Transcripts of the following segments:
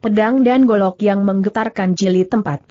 pedang dan golok yang menggetarkan jilid 44.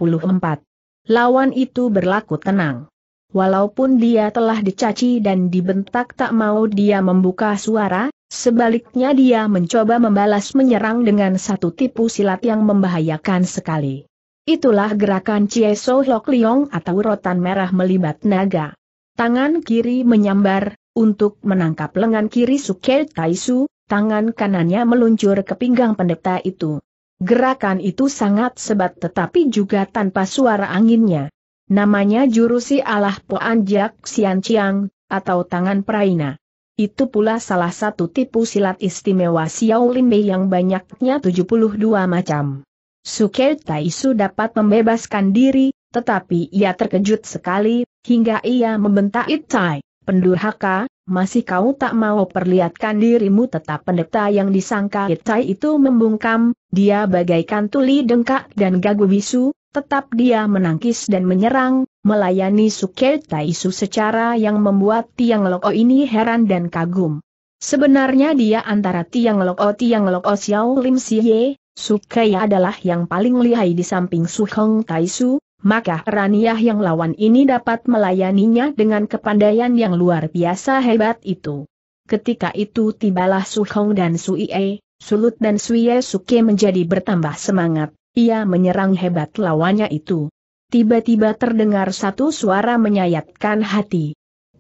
Lawan itu berlaku tenang. Walaupun dia telah dicaci dan dibentak tak mau dia membuka suara, sebaliknya dia mencoba membalas menyerang dengan satu tipu silat yang membahayakan sekali. Itulah gerakan So Lok Liong atau rotan merah melibat naga. Tangan kiri menyambar, untuk menangkap lengan kiri Sukel Taisu, tangan kanannya meluncur ke pinggang pendeta itu. Gerakan itu sangat sebat tetapi juga tanpa suara anginnya. Namanya jurusi Allah Poan Jak Xian Chiang, atau tangan peraina. Itu pula salah satu tipu silat istimewa Xiao Limbe yang banyaknya 72 macam. Suke Taisu dapat membebaskan diri, tetapi ia terkejut sekali, hingga ia membentak Itai pendurhaka, masih kau tak mau perlihatkan dirimu tetap pendeta yang disangka Itai itu membungkam, dia bagaikan tuli dengkak dan gagu bisu, tetap dia menangkis dan menyerang, melayani Suke Taisu secara yang membuat Tiang Loko ini heran dan kagum. Sebenarnya dia antara Tiang Loko Tiang Loko Xiao Lim Siye, Sukaya adalah yang paling lihai di samping Su Hong Taisu, maka Raniah yang lawan ini dapat melayaninya dengan kepandaian yang luar biasa hebat itu. Ketika itu tibalah Su Hong dan Su Ie, Sulut dan Ye Suke menjadi bertambah semangat, ia menyerang hebat lawannya itu. Tiba-tiba terdengar satu suara menyayatkan hati.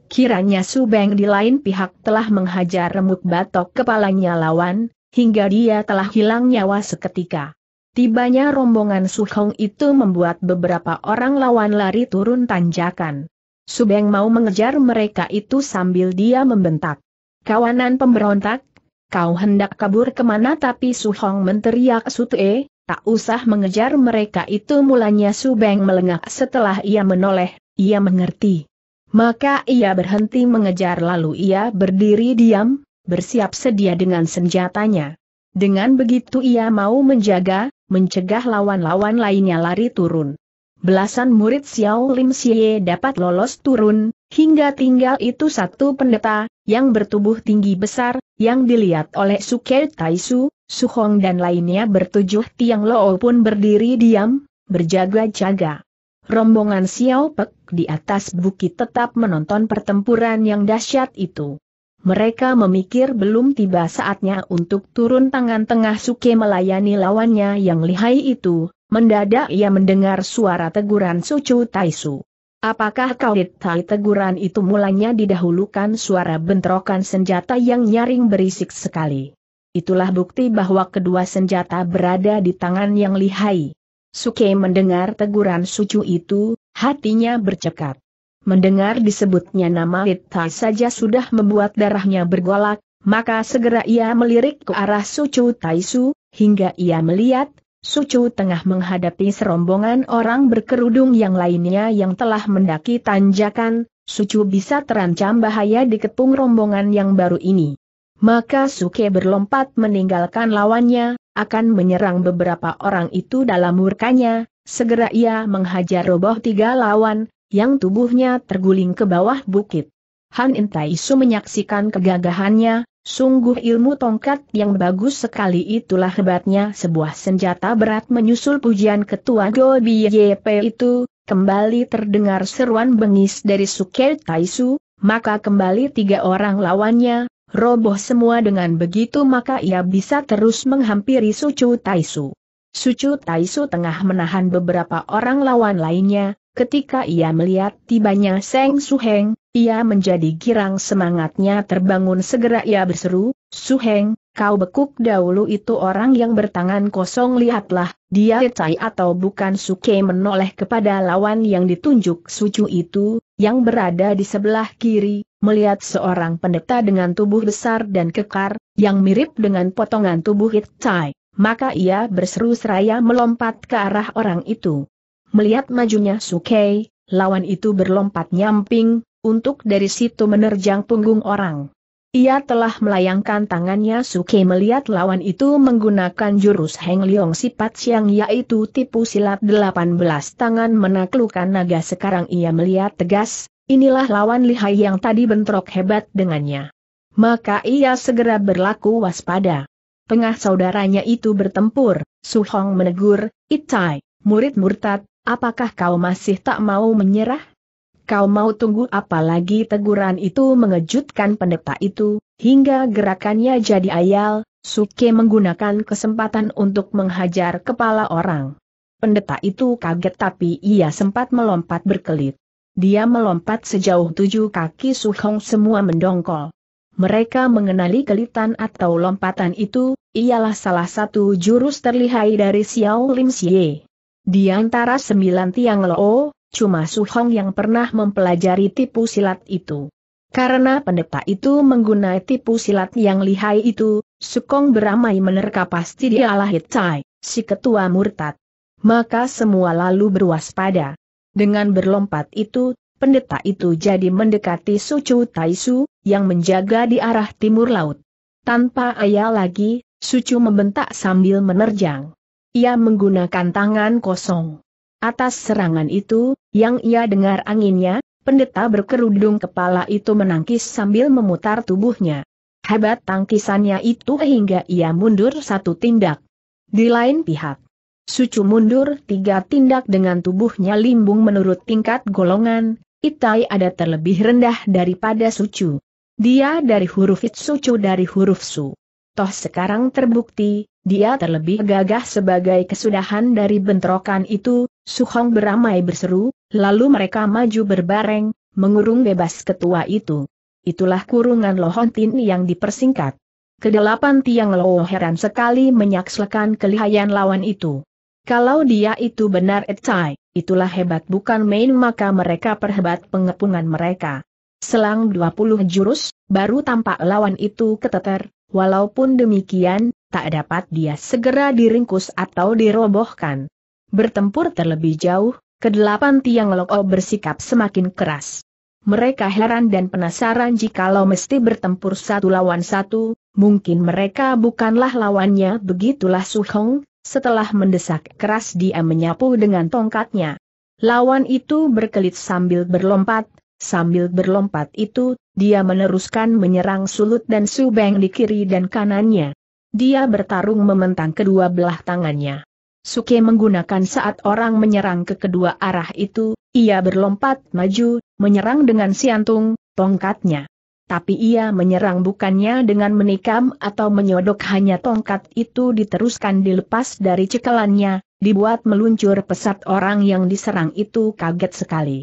Kiranya Su Beng di lain pihak telah menghajar remuk batok kepalanya lawan, hingga dia telah hilang nyawa seketika. Tibanya rombongan Suhong itu membuat beberapa orang lawan lari turun tanjakan. Subeng mau mengejar mereka itu sambil dia membentak. Kawanan pemberontak, kau hendak kabur kemana tapi Suhong menteriak sute, eh, tak usah mengejar mereka itu mulanya Subeng melengak, setelah ia menoleh, ia mengerti. Maka ia berhenti mengejar lalu ia berdiri diam, bersiap sedia dengan senjatanya. Dengan begitu ia mau menjaga, mencegah lawan-lawan lainnya lari turun. Belasan murid Xiao Lim Xie dapat lolos turun, hingga tinggal itu satu pendeta, yang bertubuh tinggi besar, yang dilihat oleh Su, Su Hong dan lainnya bertujuh tiang Loo pun berdiri diam, berjaga-jaga. Rombongan Xiao Pek di atas bukit tetap menonton pertempuran yang dahsyat itu mereka memikir belum tiba saatnya untuk turun tangan tengah suke melayani lawannya yang lihai itu, mendadak ia mendengar suara teguran Sucu Taisu. Apakah kau ditai teguran itu mulanya didahulukan suara bentrokan senjata yang nyaring berisik sekali. Itulah bukti bahwa kedua senjata berada di tangan yang lihai. Suke mendengar teguran sucu itu, hatinya bercekat mendengar disebutnya nama Litai saja sudah membuat darahnya bergolak, maka segera ia melirik ke arah Sucu Taisu, hingga ia melihat, Sucu tengah menghadapi serombongan orang berkerudung yang lainnya yang telah mendaki tanjakan, Sucu bisa terancam bahaya di dikepung rombongan yang baru ini. Maka Suke berlompat meninggalkan lawannya, akan menyerang beberapa orang itu dalam murkanya, segera ia menghajar roboh tiga lawan, yang tubuhnya terguling ke bawah bukit. Han Intaisu menyaksikan kegagahannya, sungguh ilmu tongkat yang bagus sekali itulah hebatnya sebuah senjata berat menyusul pujian ketua Go YP itu, kembali terdengar seruan bengis dari Suke Taisu, maka kembali tiga orang lawannya, roboh semua dengan begitu maka ia bisa terus menghampiri Sucu Taisu. Sucu Taisu tengah menahan beberapa orang lawan lainnya, Ketika ia melihat tibanya Seng Suheng, ia menjadi girang semangatnya terbangun segera ia berseru, Suheng, kau bekuk dahulu itu orang yang bertangan kosong lihatlah, dia cai atau bukan suke menoleh kepada lawan yang ditunjuk sucu itu, yang berada di sebelah kiri, melihat seorang pendeta dengan tubuh besar dan kekar, yang mirip dengan potongan tubuh cai. maka ia berseru seraya melompat ke arah orang itu. Melihat majunya Sukei, lawan itu berlompat nyamping, untuk dari situ menerjang punggung orang. Ia telah melayangkan tangannya Sukei melihat lawan itu menggunakan jurus Heng Leong sifat siang yaitu tipu silat 18 tangan menaklukkan naga sekarang ia melihat tegas, inilah lawan lihai yang tadi bentrok hebat dengannya. Maka ia segera berlaku waspada. Tengah saudaranya itu bertempur, Su Hong menegur, Itai, murid murtad, apakah kau masih tak mau menyerah? Kau mau tunggu apalagi teguran itu mengejutkan pendeta itu, hingga gerakannya jadi ayal, Suke menggunakan kesempatan untuk menghajar kepala orang. Pendeta itu kaget tapi ia sempat melompat berkelit. Dia melompat sejauh tujuh kaki Suhong semua mendongkol. Mereka mengenali kelitan atau lompatan itu, ialah salah satu jurus terlihai dari Xiao Lim Xie. Di antara sembilan tiang lo, cuma Su Hong yang pernah mempelajari tipu silat itu. Karena pendeta itu menggunakan tipu silat yang lihai itu, Sukong beramai menerka pasti dialah Hitai, si ketua murtad. Maka semua lalu berwaspada. Dengan berlompat itu, pendeta itu jadi mendekati Sucu Taisu, yang menjaga di arah timur laut. Tanpa ayah lagi, Sucu membentak sambil menerjang. Ia menggunakan tangan kosong. Atas serangan itu, yang ia dengar anginnya, pendeta berkerudung kepala itu menangkis sambil memutar tubuhnya. Hebat tangkisannya itu hingga ia mundur satu tindak. Di lain pihak, Sucu mundur tiga tindak dengan tubuhnya limbung menurut tingkat golongan, Itai ada terlebih rendah daripada Sucu. Dia dari huruf It Sucu dari huruf Su. Toh sekarang terbukti, dia terlebih gagah sebagai kesudahan dari bentrokan itu, Suhong beramai berseru, lalu mereka maju berbareng, mengurung bebas ketua itu. Itulah kurungan Lohontin yang dipersingkat. Kedelapan tiang Lo heran sekali menyaksikan kelihayan lawan itu. Kalau dia itu benar Etai, itulah hebat bukan main maka mereka perhebat pengepungan mereka. Selang 20 jurus, baru tampak lawan itu keteter, walaupun demikian, tak dapat dia segera diringkus atau dirobohkan. Bertempur terlebih jauh, kedelapan tiang loko oh bersikap semakin keras. Mereka heran dan penasaran jikalau mesti bertempur satu lawan satu, mungkin mereka bukanlah lawannya begitulah Su Hong, setelah mendesak keras dia menyapu dengan tongkatnya. Lawan itu berkelit sambil berlompat, sambil berlompat itu, dia meneruskan menyerang Sulut dan Subeng di kiri dan kanannya. Dia bertarung mementang kedua belah tangannya. Suke menggunakan saat orang menyerang ke kedua arah itu, ia berlompat maju, menyerang dengan siantung, tongkatnya. Tapi ia menyerang bukannya dengan menikam atau menyodok hanya tongkat itu diteruskan dilepas dari cekalannya, dibuat meluncur pesat orang yang diserang itu kaget sekali.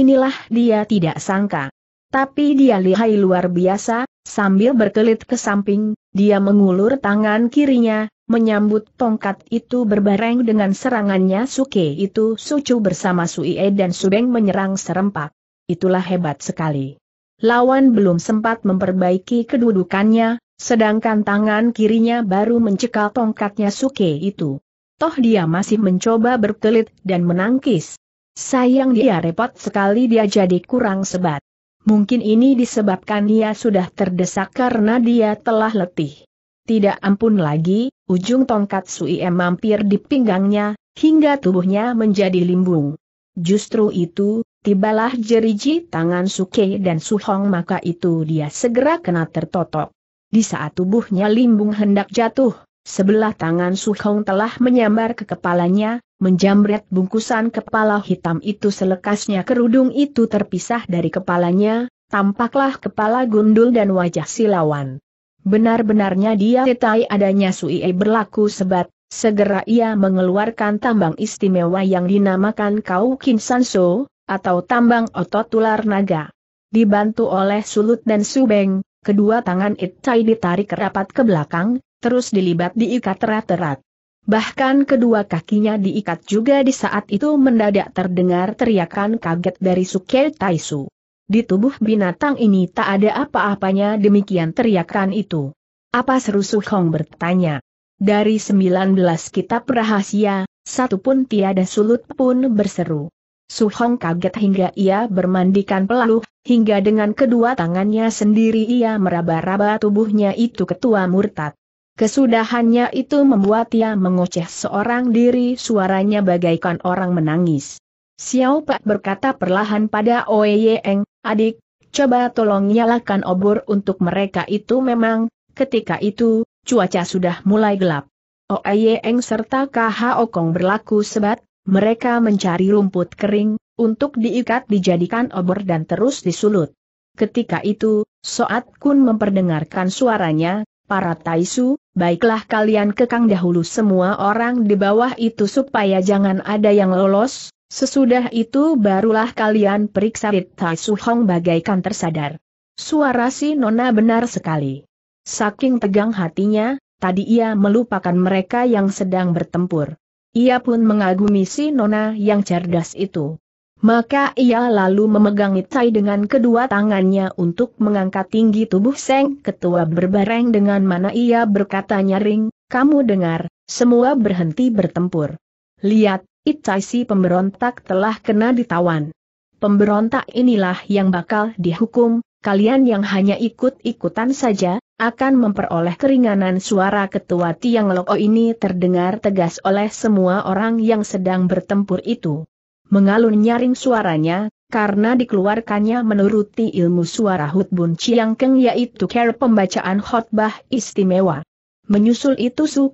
Inilah dia tidak sangka, tapi dia lihai luar biasa, sambil berkelit ke samping, dia mengulur tangan kirinya, menyambut tongkat itu berbareng dengan serangannya Suke itu Sucu bersama Suie dan Sudeng menyerang serempak. Itulah hebat sekali. Lawan belum sempat memperbaiki kedudukannya, sedangkan tangan kirinya baru mencekal tongkatnya Suke itu. Toh dia masih mencoba berkelit dan menangkis. Sayang dia repot sekali dia jadi kurang sebat. Mungkin ini disebabkan dia sudah terdesak karena dia telah letih. Tidak ampun lagi, ujung tongkat Suie mampir di pinggangnya, hingga tubuhnya menjadi limbung. Justru itu, tibalah jeriji tangan Suke dan Suhong maka itu dia segera kena tertotok. Di saat tubuhnya limbung hendak jatuh, sebelah tangan Suhong telah menyambar ke kepalanya, menjamret bungkusan kepala hitam itu selekasnya kerudung itu terpisah dari kepalanya, tampaklah kepala gundul dan wajah silawan. Benar-benarnya dia tetai adanya Suie berlaku sebat, segera ia mengeluarkan tambang istimewa yang dinamakan Kau Kin Sanso, atau tambang otot ular naga. Dibantu oleh Sulut dan Subeng, kedua tangan Itai ditarik rapat ke belakang, terus dilibat diikat erat-erat. Bahkan kedua kakinya diikat juga di saat itu mendadak terdengar teriakan kaget dari Sukel Taisu. Di tubuh binatang ini tak ada apa-apanya demikian teriakan itu. Apa seru Su Hong bertanya. Dari 19 kitab rahasia, satu pun tiada sulut pun berseru. Su Hong kaget hingga ia bermandikan peluh, hingga dengan kedua tangannya sendiri ia meraba-raba tubuhnya itu ketua murtad. Kesudahannya itu membuat ia mengoceh seorang diri suaranya bagaikan orang menangis. Xiao Pak berkata perlahan pada Oe Yeng, adik, coba tolong nyalakan obor untuk mereka itu memang, ketika itu, cuaca sudah mulai gelap. Oe Yeng serta KH Okong berlaku sebat, mereka mencari rumput kering, untuk diikat dijadikan obor dan terus disulut. Ketika itu, Soat Kun memperdengarkan suaranya, para Taisu, baiklah kalian kekang dahulu semua orang di bawah itu supaya jangan ada yang lolos, sesudah itu barulah kalian periksa Taisu Hong bagaikan tersadar. Suara si Nona benar sekali. Saking tegang hatinya, tadi ia melupakan mereka yang sedang bertempur. Ia pun mengagumi si Nona yang cerdas itu. Maka ia lalu memegang Itai dengan kedua tangannya untuk mengangkat tinggi tubuh Seng Ketua berbareng dengan mana ia berkata nyaring, kamu dengar, semua berhenti bertempur. Lihat, Itai si pemberontak telah kena ditawan. Pemberontak inilah yang bakal dihukum, kalian yang hanya ikut-ikutan saja, akan memperoleh keringanan suara ketua Tiang Loko ini terdengar tegas oleh semua orang yang sedang bertempur itu mengalun nyaring suaranya, karena dikeluarkannya menuruti ilmu suara Hutbun cilangkeng Chiang Keng yaitu care pembacaan khotbah istimewa. Menyusul itu Su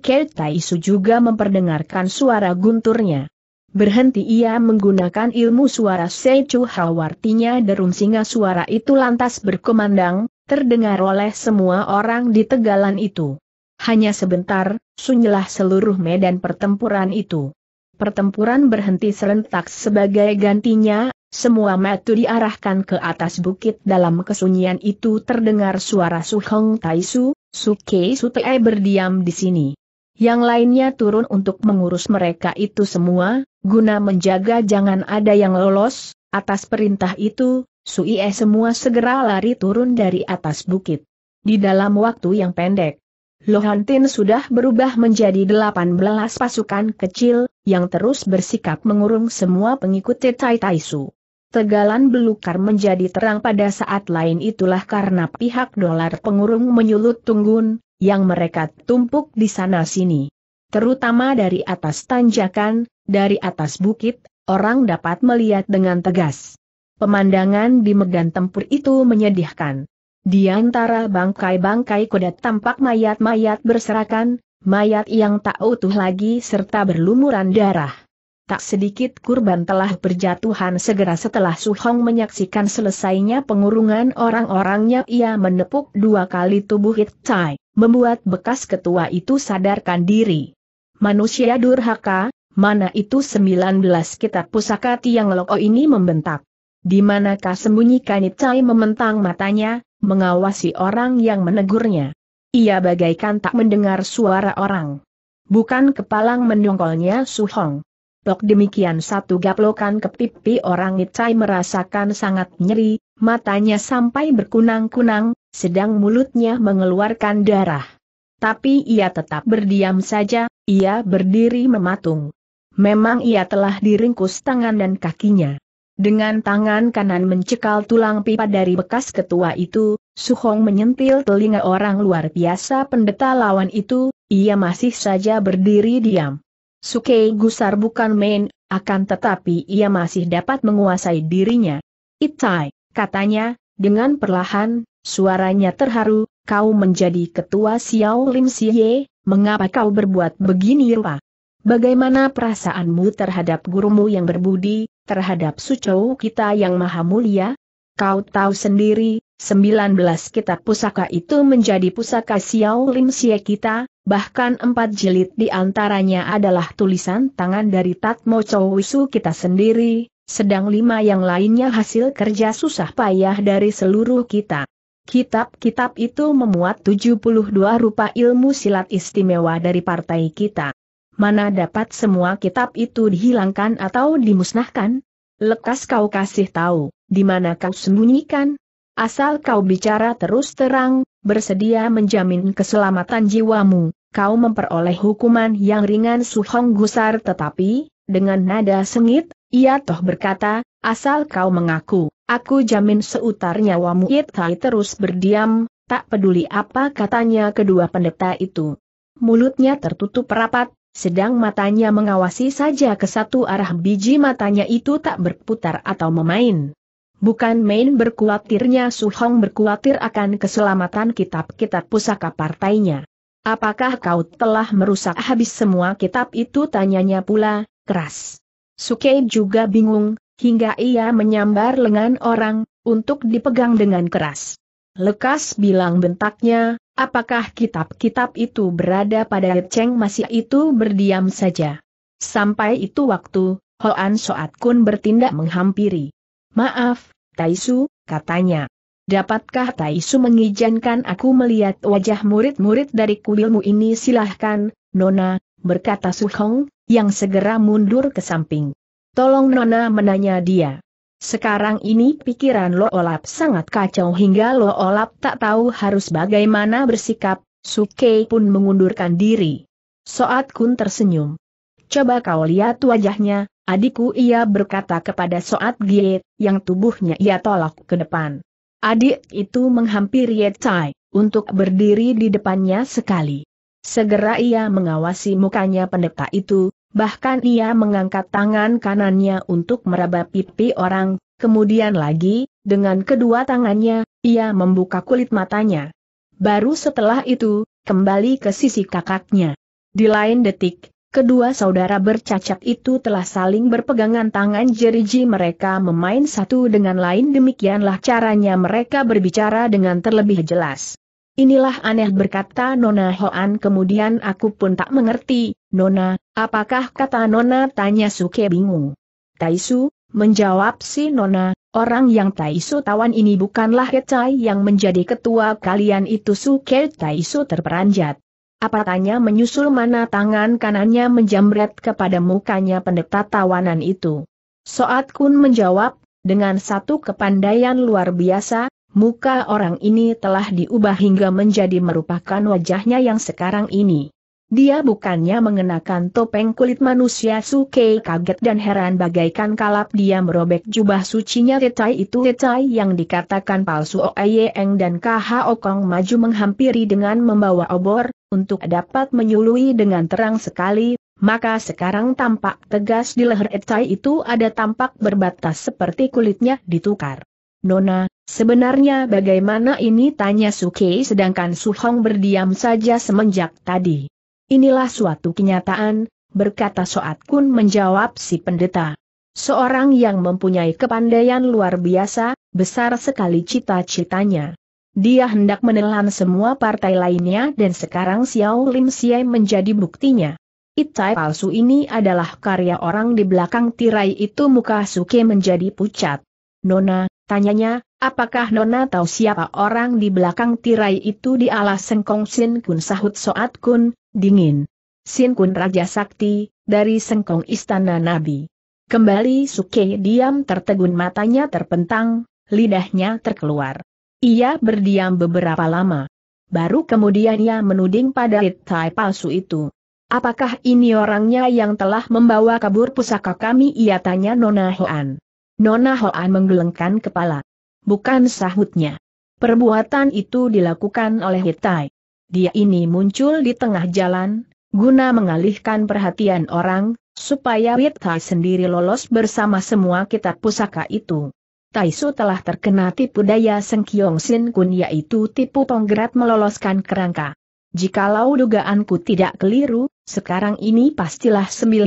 Su juga memperdengarkan suara gunturnya. Berhenti ia menggunakan ilmu suara Sechu Hawartinya derung singa suara itu lantas berkemandang, terdengar oleh semua orang di tegalan itu. Hanya sebentar, sunyilah seluruh medan pertempuran itu. Pertempuran berhenti serentak sebagai gantinya, semua metu diarahkan ke atas bukit dalam kesunyian itu terdengar suara Su Hong Tai Su, Su Kei Su Tei berdiam di sini. Yang lainnya turun untuk mengurus mereka itu semua, guna menjaga jangan ada yang lolos, atas perintah itu, Su Ie semua segera lari turun dari atas bukit. Di dalam waktu yang pendek, Lohontin sudah berubah menjadi 18 pasukan kecil, yang terus bersikap mengurung semua pengikut Tai Taisu. Tegalan belukar menjadi terang pada saat lain itulah karena pihak dolar pengurung menyulut tunggun, yang mereka tumpuk di sana-sini. Terutama dari atas tanjakan, dari atas bukit, orang dapat melihat dengan tegas. Pemandangan di medan tempur itu menyedihkan. Di antara bangkai-bangkai kuda tampak mayat-mayat berserakan, mayat yang tak utuh lagi serta berlumuran darah. Tak sedikit kurban telah berjatuhan segera setelah Su Hong menyaksikan selesainya pengurungan orang-orangnya ia menepuk dua kali tubuh Hit Chai, membuat bekas ketua itu sadarkan diri. Manusia durhaka, mana itu 19 kitab pusaka Tiang Loko ini membentak. Di manakah sembunyikan Icai mementang matanya, mengawasi orang yang menegurnya. Ia bagaikan tak mendengar suara orang. Bukan kepalang mendongkolnya Suhong. Tok demikian satu gaplokan ke pipi orang Icai merasakan sangat nyeri, matanya sampai berkunang-kunang, sedang mulutnya mengeluarkan darah. Tapi ia tetap berdiam saja, ia berdiri mematung. Memang ia telah diringkus tangan dan kakinya. Dengan tangan kanan mencekal tulang pipa dari bekas ketua itu, Suhong menyentil telinga orang luar biasa pendeta lawan itu, ia masih saja berdiri diam. Sukei gusar bukan main, akan tetapi ia masih dapat menguasai dirinya. Itai, katanya, dengan perlahan, suaranya terharu, kau menjadi ketua Xiao Lim Siye, mengapa kau berbuat begini rupa? Bagaimana perasaanmu terhadap gurumu yang berbudi, terhadap sucou kita yang maha mulia? Kau tahu sendiri, 19 kitab pusaka itu menjadi pusaka Xiao Lim Xie kita, bahkan empat jilid di antaranya adalah tulisan tangan dari Tatmo wisu kita sendiri, sedang lima yang lainnya hasil kerja susah payah dari seluruh kita. Kitab-kitab itu memuat 72 rupa ilmu silat istimewa dari partai kita mana dapat semua kitab itu dihilangkan atau dimusnahkan? Lekas kau kasih tahu, di mana kau sembunyikan? Asal kau bicara terus terang, bersedia menjamin keselamatan jiwamu, kau memperoleh hukuman yang ringan Suhong Gusar tetapi, dengan nada sengit, ia toh berkata, asal kau mengaku, aku jamin seutar nyawamu Itai terus berdiam, tak peduli apa katanya kedua pendeta itu. Mulutnya tertutup rapat, sedang matanya mengawasi saja ke satu arah biji matanya itu tak berputar atau memain. Bukan main berkuatirnya Su Hong berkuatir akan keselamatan kitab-kitab pusaka partainya. Apakah kau telah merusak habis semua kitab itu tanyanya pula, keras. Sukei juga bingung, hingga ia menyambar lengan orang, untuk dipegang dengan keras. Lekas bilang bentaknya, apakah kitab-kitab itu berada pada Cheng masih itu berdiam saja. Sampai itu waktu, Hoan Soat Kun bertindak menghampiri. Maaf, Taisu, katanya. Dapatkah Taisu mengizinkan aku melihat wajah murid-murid dari kuilmu ini silahkan, Nona, berkata Su Hong, yang segera mundur ke samping. Tolong Nona menanya dia. Sekarang ini pikiran Lo Olap sangat kacau hingga Lo Olap tak tahu harus bagaimana bersikap, Sukei pun mengundurkan diri. Soat Kun tersenyum. Coba kau lihat wajahnya, adikku ia berkata kepada Soat Gie, yang tubuhnya ia tolak ke depan. Adik itu menghampiri Ye Chai, untuk berdiri di depannya sekali. Segera ia mengawasi mukanya pendeta itu, Bahkan ia mengangkat tangan kanannya untuk meraba pipi orang, kemudian lagi, dengan kedua tangannya, ia membuka kulit matanya. Baru setelah itu, kembali ke sisi kakaknya. Di lain detik, kedua saudara bercacat itu telah saling berpegangan tangan jeriji mereka memain satu dengan lain demikianlah caranya mereka berbicara dengan terlebih jelas. Inilah aneh berkata Nona Hoan kemudian aku pun tak mengerti, Nona, apakah kata Nona tanya Suke bingung. Taisu, menjawab si Nona, orang yang Taisu tawan ini bukanlah Kecai yang menjadi ketua kalian itu Suke Taisu terperanjat. Apa tanya menyusul mana tangan kanannya menjamret kepada mukanya pendeta tawanan itu. Soat Kun menjawab, dengan satu kepandaian luar biasa, muka orang ini telah diubah hingga menjadi merupakan wajahnya yang sekarang ini. Dia bukannya mengenakan topeng kulit manusia Sukei kaget dan heran bagaikan kalap dia merobek jubah sucinya Tetai itu Tetai yang dikatakan palsu Oeyeng dan KH Okong maju menghampiri dengan membawa obor, untuk dapat menyului dengan terang sekali, maka sekarang tampak tegas di leher Tetai itu ada tampak berbatas seperti kulitnya ditukar. Nona, Sebenarnya bagaimana ini tanya Suke sedangkan Hong berdiam saja semenjak tadi. Inilah suatu kenyataan, berkata Soat Kun menjawab si pendeta. Seorang yang mempunyai kepandaian luar biasa, besar sekali cita-citanya. Dia hendak menelan semua partai lainnya dan sekarang Xiao Lim Siai menjadi buktinya. Itai palsu ini adalah karya orang di belakang tirai itu muka Suke menjadi pucat. Nona, tanyanya, Apakah Nona tahu siapa orang di belakang tirai itu di alas sengkong Sin Kun sahut Soat Kun, dingin. Sin Kun Raja Sakti, dari sengkong istana Nabi. Kembali Suke diam tertegun matanya terpentang, lidahnya terkeluar. Ia berdiam beberapa lama. Baru kemudian ia menuding pada litai palsu itu. Apakah ini orangnya yang telah membawa kabur pusaka kami? Ia tanya Nona Hoan. Nona Hoan menggelengkan kepala bukan sahutnya. Perbuatan itu dilakukan oleh Hitai. Dia ini muncul di tengah jalan, guna mengalihkan perhatian orang, supaya Hitai sendiri lolos bersama semua kitab pusaka itu. Taisu telah terkena tipu daya Sengkyong Sin Kun yaitu tipu penggerak meloloskan kerangka. Jikalau dugaanku tidak keliru, sekarang ini pastilah 19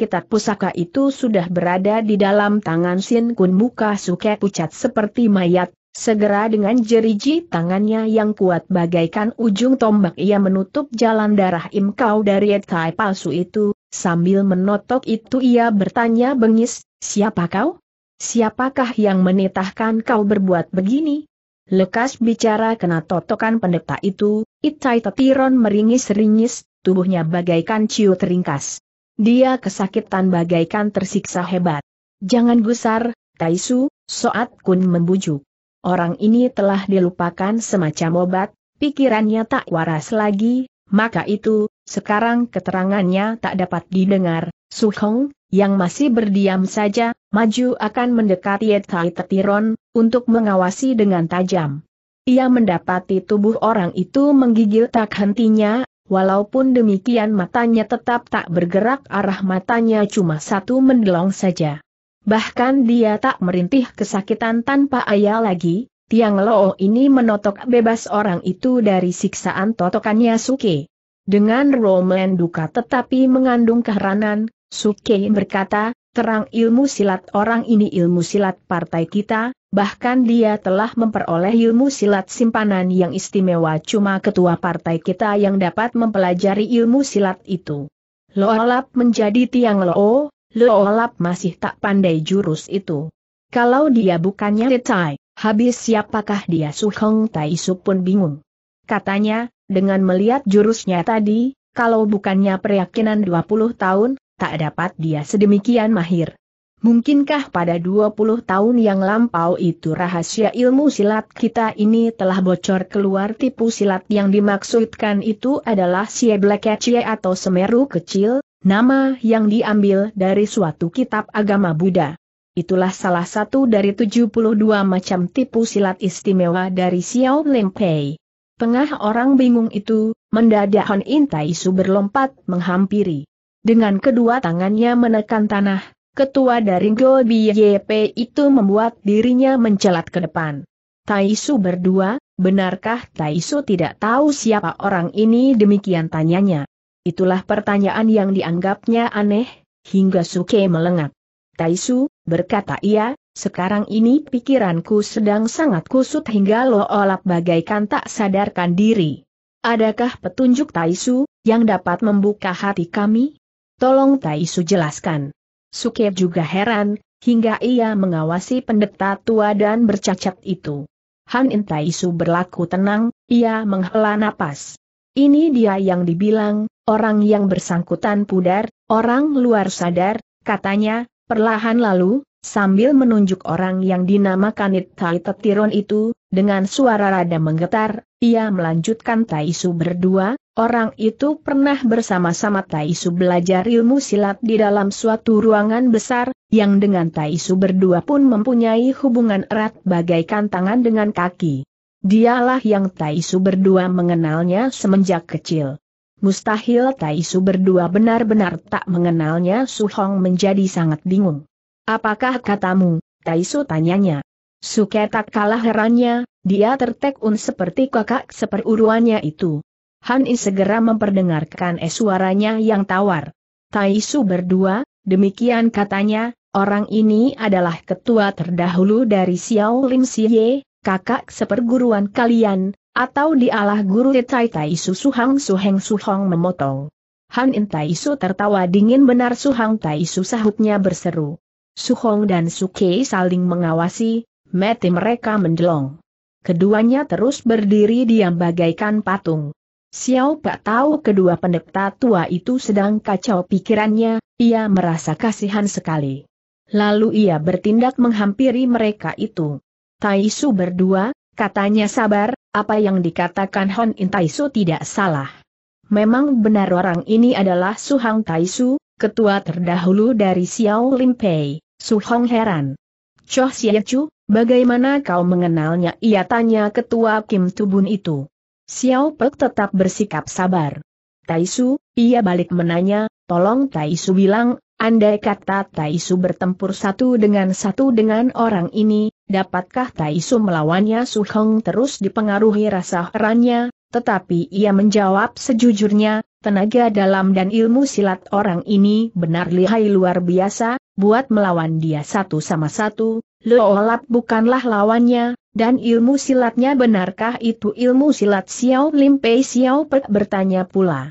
kitab pusaka itu sudah berada di dalam tangan Sin Kun muka suke pucat seperti mayat, segera dengan jeriji tangannya yang kuat bagaikan ujung tombak ia menutup jalan darah imkau dari etai palsu itu, sambil menotok itu ia bertanya bengis, siapa kau? Siapakah yang menitahkan kau berbuat begini? Lekas bicara kena totokan pendeta itu, Itai Tetiron meringis-ringis, tubuhnya bagaikan ciu teringkas. Dia kesakitan bagaikan tersiksa hebat. Jangan gusar, Taisu, Soat Kun membujuk. Orang ini telah dilupakan semacam obat, pikirannya tak waras lagi, maka itu, sekarang keterangannya tak dapat didengar, Su Hong, yang masih berdiam saja, maju akan mendekati Etai Tetiron, untuk mengawasi dengan tajam. Ia mendapati tubuh orang itu menggigil tak hentinya, walaupun demikian matanya tetap tak bergerak arah matanya cuma satu mendelong saja. Bahkan dia tak merintih kesakitan tanpa ayah lagi, Tiang Loo ini menotok bebas orang itu dari siksaan totokannya Suke. Dengan Roman duka tetapi mengandung keheranan, Suke berkata, terang ilmu silat orang ini ilmu silat partai kita, bahkan dia telah memperoleh ilmu silat simpanan yang istimewa cuma ketua partai kita yang dapat mempelajari ilmu silat itu. Loolap menjadi tiang loo, Loolap masih tak pandai jurus itu. Kalau dia bukannya Tai, habis siapakah dia Suhong Taisu pun bingung. Katanya, dengan melihat jurusnya tadi, kalau bukannya peryakinan 20 tahun, tak dapat dia sedemikian mahir. Mungkinkah pada 20 tahun yang lampau itu rahasia ilmu silat kita ini telah bocor keluar tipu silat yang dimaksudkan itu adalah Black Cie atau Semeru kecil, nama yang diambil dari suatu kitab agama Buddha. Itulah salah satu dari 72 macam tipu silat istimewa dari Xiao Lempei. Tengah orang bingung itu, mendadak Hon Intai Su berlompat menghampiri. Dengan kedua tangannya menekan tanah, ketua dari Go BYP itu membuat dirinya mencelat ke depan. Taisu berdua, benarkah Taisu tidak tahu siapa orang ini demikian tanyanya. Itulah pertanyaan yang dianggapnya aneh, hingga Suke melengak. Taisu, berkata ia, sekarang ini pikiranku sedang sangat kusut hingga loolap bagaikan tak sadarkan diri. Adakah petunjuk Taisu, yang dapat membuka hati kami? Tolong Tai Su jelaskan. Suke juga heran, hingga ia mengawasi pendeta tua dan bercacat itu. Han In Su berlaku tenang, ia menghela napas. Ini dia yang dibilang, orang yang bersangkutan pudar, orang luar sadar, katanya, perlahan lalu, sambil menunjuk orang yang dinamakan Itai Tetiron itu, dengan suara rada menggetar, ia melanjutkan Tai Su berdua, Orang itu pernah bersama-sama Taisu belajar ilmu silat di dalam suatu ruangan besar, yang dengan Taisu berdua pun mempunyai hubungan erat bagaikan tangan dengan kaki. Dialah yang Taisu berdua mengenalnya semenjak kecil. Mustahil Taisu berdua benar-benar tak mengenalnya Su Hong menjadi sangat bingung. Apakah katamu, Taisu tanyanya. Suketak kalah herannya, dia tertekun seperti kakak seperuruannya itu. Han I segera memperdengarkan es suaranya yang tawar. Tai Su berdua, demikian katanya, orang ini adalah ketua terdahulu dari Xiao Lim Ye, kakak seperguruan kalian, atau dialah guru Tai Tai Su Suhang Su Hong memotong. Han In Tai Su tertawa dingin benar Su Suhang Tai Su sahutnya berseru. Su Hong dan Su Kei saling mengawasi, mati mereka mendelong. Keduanya terus berdiri diam bagaikan patung. Xiao Pak tahu kedua pendeta tua itu sedang kacau pikirannya, ia merasa kasihan sekali. Lalu ia bertindak menghampiri mereka itu. Taisu berdua, katanya sabar, apa yang dikatakan Hon In Taisu tidak salah. Memang benar orang ini adalah Su Suhang Taisu, ketua terdahulu dari Xiao Lim Pei. Su Suhong heran. Cho Xie Chu, bagaimana kau mengenalnya? Ia tanya ketua Kim Tubun itu. Xiao Pek tetap bersikap sabar. Taisu, ia balik menanya, tolong Taisu bilang, andai kata Taisu bertempur satu dengan satu dengan orang ini, dapatkah Taisu melawannya Su Hong terus dipengaruhi rasa herannya, tetapi ia menjawab sejujurnya, tenaga dalam dan ilmu silat orang ini benar lihai luar biasa, buat melawan dia satu sama satu, Loolap bukanlah lawannya, dan ilmu silatnya benarkah itu ilmu silat Xiao Lim Pei Xiao Pek bertanya pula.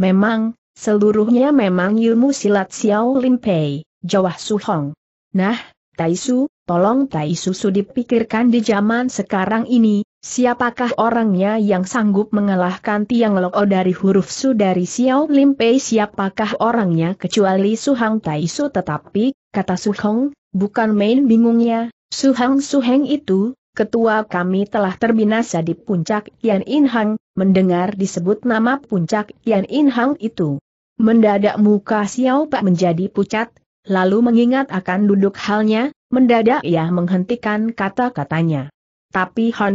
Memang, seluruhnya memang ilmu silat Xiao Lim Pei, jawab Hong. Nah, Taisu, tolong Tai Su dipikirkan di zaman sekarang ini, Siapakah orangnya yang sanggup mengalahkan Tiang Loko dari huruf Su dari Xiao Lim Pei? Siapakah orangnya kecuali Su Hang Tai Su? Tetapi, kata Su Hong, bukan main bingungnya, Su Hang Su Heng itu, ketua kami telah terbinasa di puncak Yan In Hang, mendengar disebut nama puncak Yan In Hang itu. Mendadak muka Xiao Pak menjadi pucat, lalu mengingat akan duduk halnya, mendadak ia menghentikan kata-katanya. Tapi Han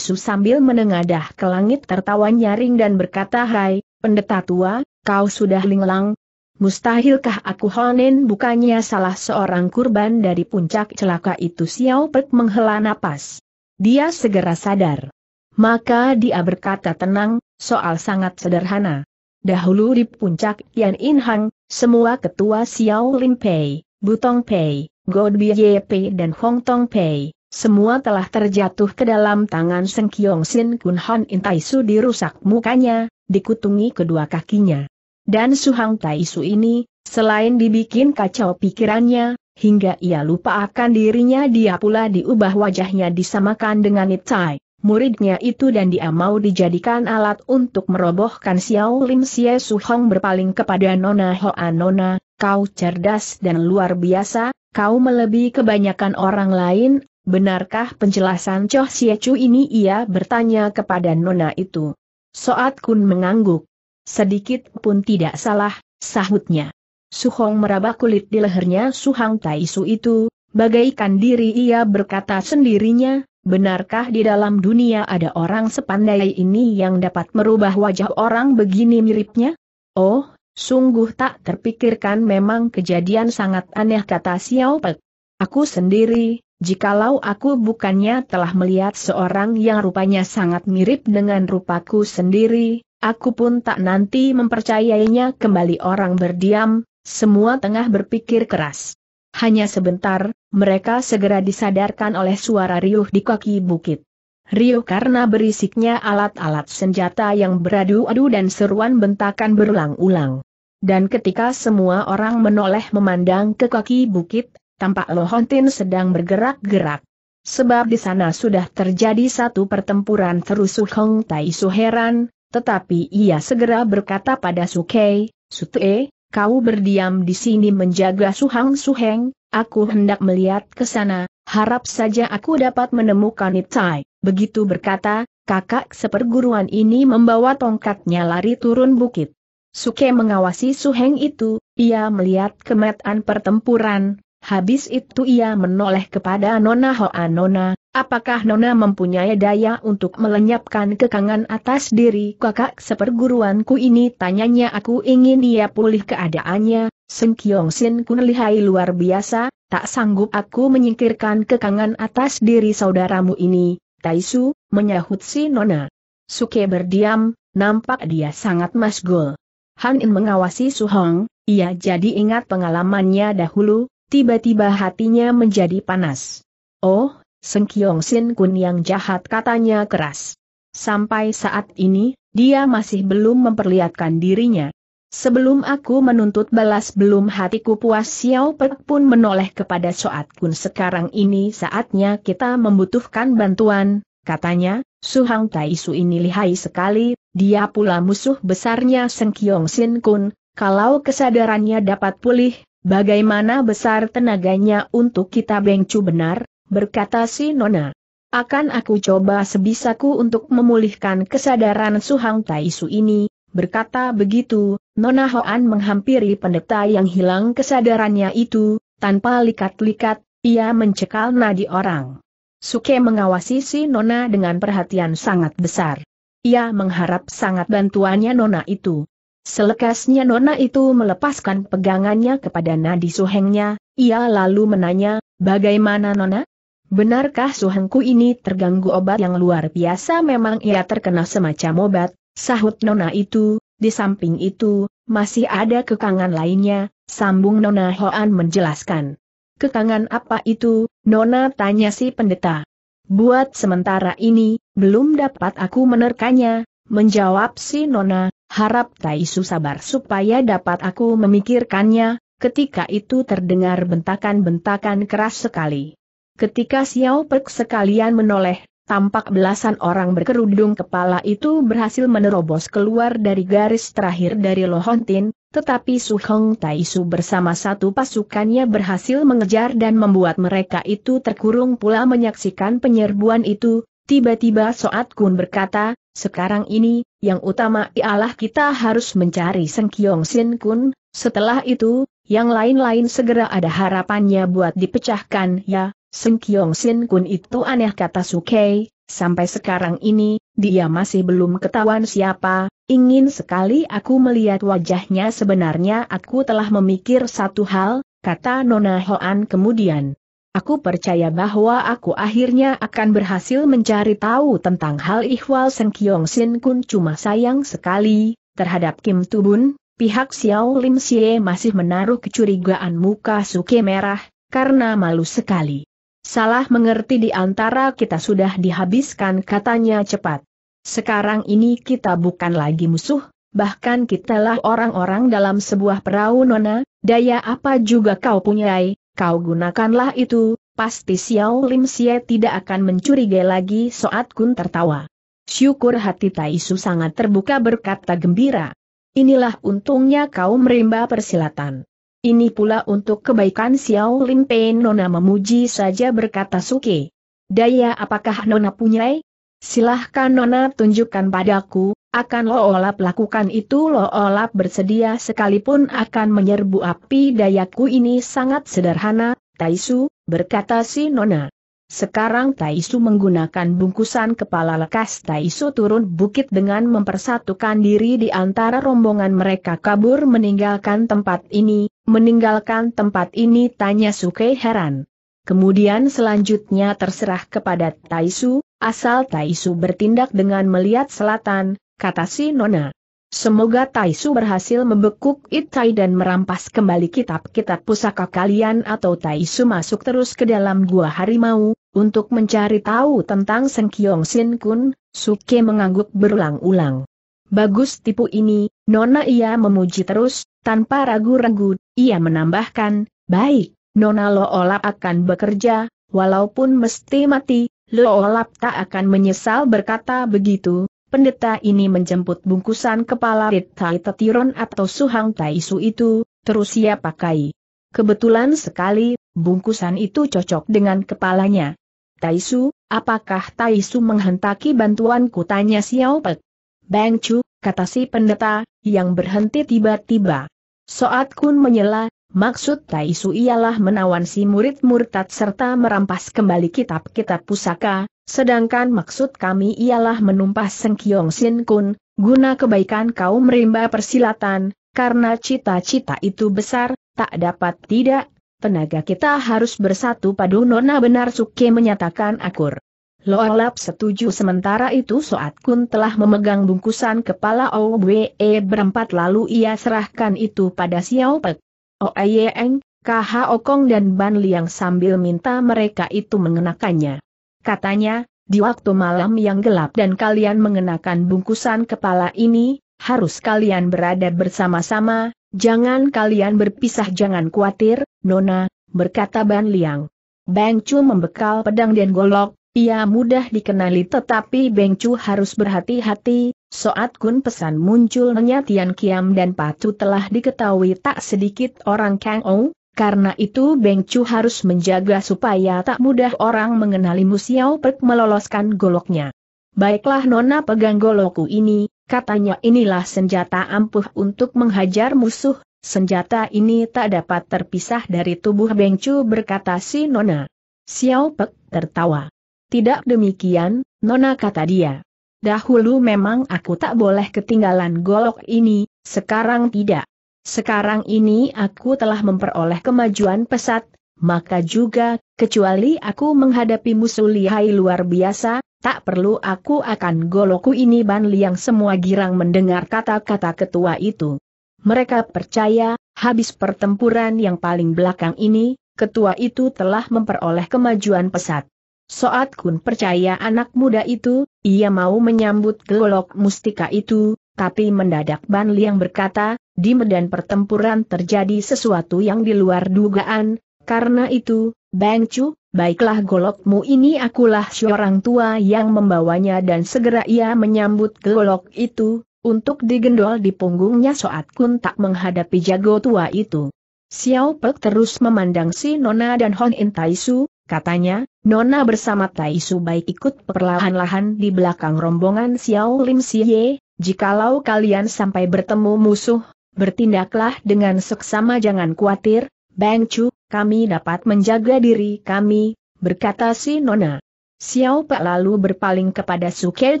Su sambil menengadah ke langit tertawa nyaring dan berkata Hai, pendeta tua, kau sudah linglang. Mustahilkah aku Honen bukannya salah seorang kurban dari puncak celaka itu Xiao Pek menghela napas. Dia segera sadar. Maka dia berkata tenang, soal sangat sederhana. Dahulu di puncak Yan In Hang, semua ketua Xiao Lin Pei, Butong Pei, God Ye Pei dan Hong Tong Pei semua telah terjatuh ke dalam tangan Seng Kiong Sin Kun Han Intaisu dirusak mukanya, dikutungi kedua kakinya. Dan Su Suhang Taisu ini, selain dibikin kacau pikirannya, hingga ia lupa akan dirinya dia pula diubah wajahnya disamakan dengan Itai, muridnya itu dan dia mau dijadikan alat untuk merobohkan Xiao Lim Su Hong berpaling kepada Nona Hoa Nona, kau cerdas dan luar biasa, kau melebihi kebanyakan orang lain, benarkah penjelasan Choh Chu ini ia bertanya kepada Nona itu. Soat Kun mengangguk. Sedikit pun tidak salah, sahutnya. Suhong meraba kulit di lehernya Su Hang Tai Su itu, bagaikan diri ia berkata sendirinya, benarkah di dalam dunia ada orang sepandai ini yang dapat merubah wajah orang begini miripnya? Oh, sungguh tak terpikirkan memang kejadian sangat aneh kata Xiao Pek. Aku sendiri, Jikalau aku bukannya telah melihat seorang yang rupanya sangat mirip dengan rupaku sendiri, aku pun tak nanti mempercayainya kembali orang berdiam, semua tengah berpikir keras. Hanya sebentar, mereka segera disadarkan oleh suara riuh di kaki bukit. Riuh karena berisiknya alat-alat senjata yang beradu-adu dan seruan bentakan berulang-ulang. Dan ketika semua orang menoleh memandang ke kaki bukit, tampak Lohontin sedang bergerak-gerak. Sebab di sana sudah terjadi satu pertempuran terusuh Hong Tai Su heran, tetapi ia segera berkata pada Sukei, te, kau berdiam di sini menjaga Suhang Suheng, aku hendak melihat ke sana, harap saja aku dapat menemukan Itai. Begitu berkata, kakak seperguruan ini membawa tongkatnya lari turun bukit. Suke mengawasi Suheng itu, ia melihat kemetan pertempuran, Habis itu ia menoleh kepada Nona Hoa Nona, apakah Nona mempunyai daya untuk melenyapkan kekangan atas diri kakak seperguruanku ini? Tanyanya aku ingin ia pulih keadaannya, Seng Kiong Sin Kun lihai luar biasa, tak sanggup aku menyingkirkan kekangan atas diri saudaramu ini, Taisu, menyahut si Nona. Suke berdiam, nampak dia sangat masgul. Han In mengawasi Su Hong, ia jadi ingat pengalamannya dahulu, tiba-tiba hatinya menjadi panas. Oh, Kiong Sin Kun yang jahat katanya keras. Sampai saat ini, dia masih belum memperlihatkan dirinya. Sebelum aku menuntut balas belum hatiku puas Xiao Pek pun menoleh kepada Soat Kun sekarang ini saatnya kita membutuhkan bantuan, katanya, Suhang Taisu ini lihai sekali, dia pula musuh besarnya Kiong Sin Kun, kalau kesadarannya dapat pulih, Bagaimana besar tenaganya untuk kita bengcu benar, berkata si Nona. Akan aku coba sebisaku untuk memulihkan kesadaran Suhang su ini, berkata begitu, Nona Hoan menghampiri pendeta yang hilang kesadarannya itu, tanpa likat-likat, ia mencekal nadi orang. Suke mengawasi si Nona dengan perhatian sangat besar. Ia mengharap sangat bantuannya Nona itu. Selekasnya Nona itu melepaskan pegangannya kepada nadi suhengnya, ia lalu menanya, bagaimana Nona? Benarkah suhengku ini terganggu obat yang luar biasa memang ia terkena semacam obat, sahut Nona itu, di samping itu, masih ada kekangan lainnya, sambung Nona Hoan menjelaskan. Kekangan apa itu, Nona tanya si pendeta. Buat sementara ini, belum dapat aku menerkannya, menjawab si Nona, Harap Taisu sabar supaya dapat aku memikirkannya, ketika itu terdengar bentakan-bentakan keras sekali. Ketika Xiao Pek sekalian menoleh, tampak belasan orang berkerudung kepala itu berhasil menerobos keluar dari garis terakhir dari Lohontin, tetapi Su Tai Taisu bersama satu pasukannya berhasil mengejar dan membuat mereka itu terkurung pula menyaksikan penyerbuan itu, Tiba-tiba Soat Kun berkata, sekarang ini, yang utama ialah kita harus mencari Seng Kiong Sin Kun, setelah itu, yang lain-lain segera ada harapannya buat dipecahkan ya, Seng Kiong Sin Kun itu aneh kata Sukei, sampai sekarang ini, dia masih belum ketahuan siapa, ingin sekali aku melihat wajahnya sebenarnya aku telah memikir satu hal, kata Nona Hoan kemudian. Aku percaya bahwa aku akhirnya akan berhasil mencari tahu tentang hal Ihwal Seng Kiong Sin Kun cuma sayang sekali, terhadap Kim Tubun, pihak Xiao Lim Sye masih menaruh kecurigaan muka suke merah, karena malu sekali. Salah mengerti di antara kita sudah dihabiskan katanya cepat. Sekarang ini kita bukan lagi musuh, bahkan kitalah orang-orang dalam sebuah perahu nona, daya apa juga kau punyai, kau gunakanlah itu, pasti Xiao Lim Xie tidak akan mencurigai lagi saat Kun tertawa. Syukur hati Tai Su sangat terbuka berkata gembira. Inilah untungnya kau merimba persilatan. Ini pula untuk kebaikan Xiao Lim Pei Nona memuji saja berkata Suke. Daya apakah Nona punyai? Silahkan Nona tunjukkan padaku, akan Loolap lakukan itu Loolap bersedia sekalipun akan menyerbu api dayaku ini sangat sederhana, Taisu, berkata si Nona. Sekarang Taisu menggunakan bungkusan kepala lekas Taisu turun bukit dengan mempersatukan diri di antara rombongan mereka kabur meninggalkan tempat ini, meninggalkan tempat ini tanya Suke heran. Kemudian selanjutnya terserah kepada Taisu, asal Taisu bertindak dengan melihat selatan, kata si Nona. Semoga Taisu berhasil membekuk Itai dan merampas kembali kitab-kitab pusaka kalian atau Taisu masuk terus ke dalam gua harimau, untuk mencari tahu tentang Sengkiong Sin Kun, Suke mengangguk berulang-ulang. Bagus tipu ini, Nona ia memuji terus, tanpa ragu-ragu, ia menambahkan, baik, Nona lo Loolap akan bekerja, walaupun mesti mati, lo Loolap tak akan menyesal berkata begitu, pendeta ini menjemput bungkusan kepala Tai Tetiron atau Suhang Taisu itu, terus ia pakai. Kebetulan sekali, bungkusan itu cocok dengan kepalanya. Taisu, apakah Taisu menghentaki bantuan kutanya Xiao Pek? Bang Chu, kata si pendeta, yang berhenti tiba-tiba. Soat Kun menyela, maksud Taisu ialah menawan si murid murtad serta merampas kembali kitab-kitab pusaka, Sedangkan maksud kami ialah menumpah Sengkiong Sin Kun, guna kebaikan kaum rimba persilatan, karena cita-cita itu besar, tak dapat tidak, tenaga kita harus bersatu padu Nona benar Suke menyatakan akur. Loalap setuju sementara itu Soat Kun telah memegang bungkusan kepala Owe e berempat lalu ia serahkan itu pada Xiao Pek. Oeyeng, KH Okong dan Ban Liang sambil minta mereka itu mengenakannya katanya, di waktu malam yang gelap dan kalian mengenakan bungkusan kepala ini, harus kalian berada bersama-sama, jangan kalian berpisah jangan khawatir, Nona, berkata Ban Liang. Bang Chu membekal pedang dan golok, ia mudah dikenali tetapi Bang Chu harus berhati-hati, Soat Kun pesan muncul, Tian Kiam dan Patu telah diketahui tak sedikit orang Kang Ou, karena itu Beng Chu harus menjaga supaya tak mudah orang mengenali Musiao Pek meloloskan goloknya. Baiklah Nona pegang goloku ini, katanya inilah senjata ampuh untuk menghajar musuh, senjata ini tak dapat terpisah dari tubuh Beng Chu berkata si Nona. Xiao Pek tertawa. Tidak demikian, Nona kata dia. Dahulu memang aku tak boleh ketinggalan golok ini, sekarang tidak. Sekarang ini aku telah memperoleh kemajuan pesat, maka juga, kecuali aku menghadapi musuh lihai luar biasa, tak perlu aku akan goloku ini Ban Liang semua girang mendengar kata-kata ketua itu. Mereka percaya, habis pertempuran yang paling belakang ini, ketua itu telah memperoleh kemajuan pesat. Soat Kun percaya anak muda itu, ia mau menyambut golok mustika itu, tapi mendadak Ban Liang berkata, di medan pertempuran terjadi sesuatu yang di luar dugaan, karena itu, Bang Chu, baiklah golokmu ini akulah seorang tua yang membawanya dan segera ia menyambut golok itu, untuk digendol di punggungnya saat Kun tak menghadapi jago tua itu. Xiao Pek terus memandang si Nona dan Hon In Su, katanya, Nona bersama Taisu baik ikut perlahan-lahan di belakang rombongan Xiao Lim Siye, jikalau kalian sampai bertemu musuh, bertindaklah dengan seksama jangan khawatir, Bang Chu, kami dapat menjaga diri kami, berkata si Nona. Xiao Pak lalu berpaling kepada Su Kei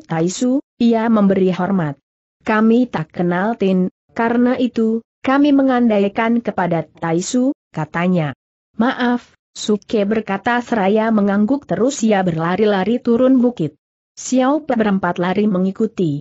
Tai Su. ia memberi hormat. Kami tak kenal Tin, karena itu, kami mengandaikan kepada Tai Su, katanya. Maaf, Su Kei berkata seraya mengangguk terus ia berlari-lari turun bukit. Xiao Pe berempat lari mengikuti.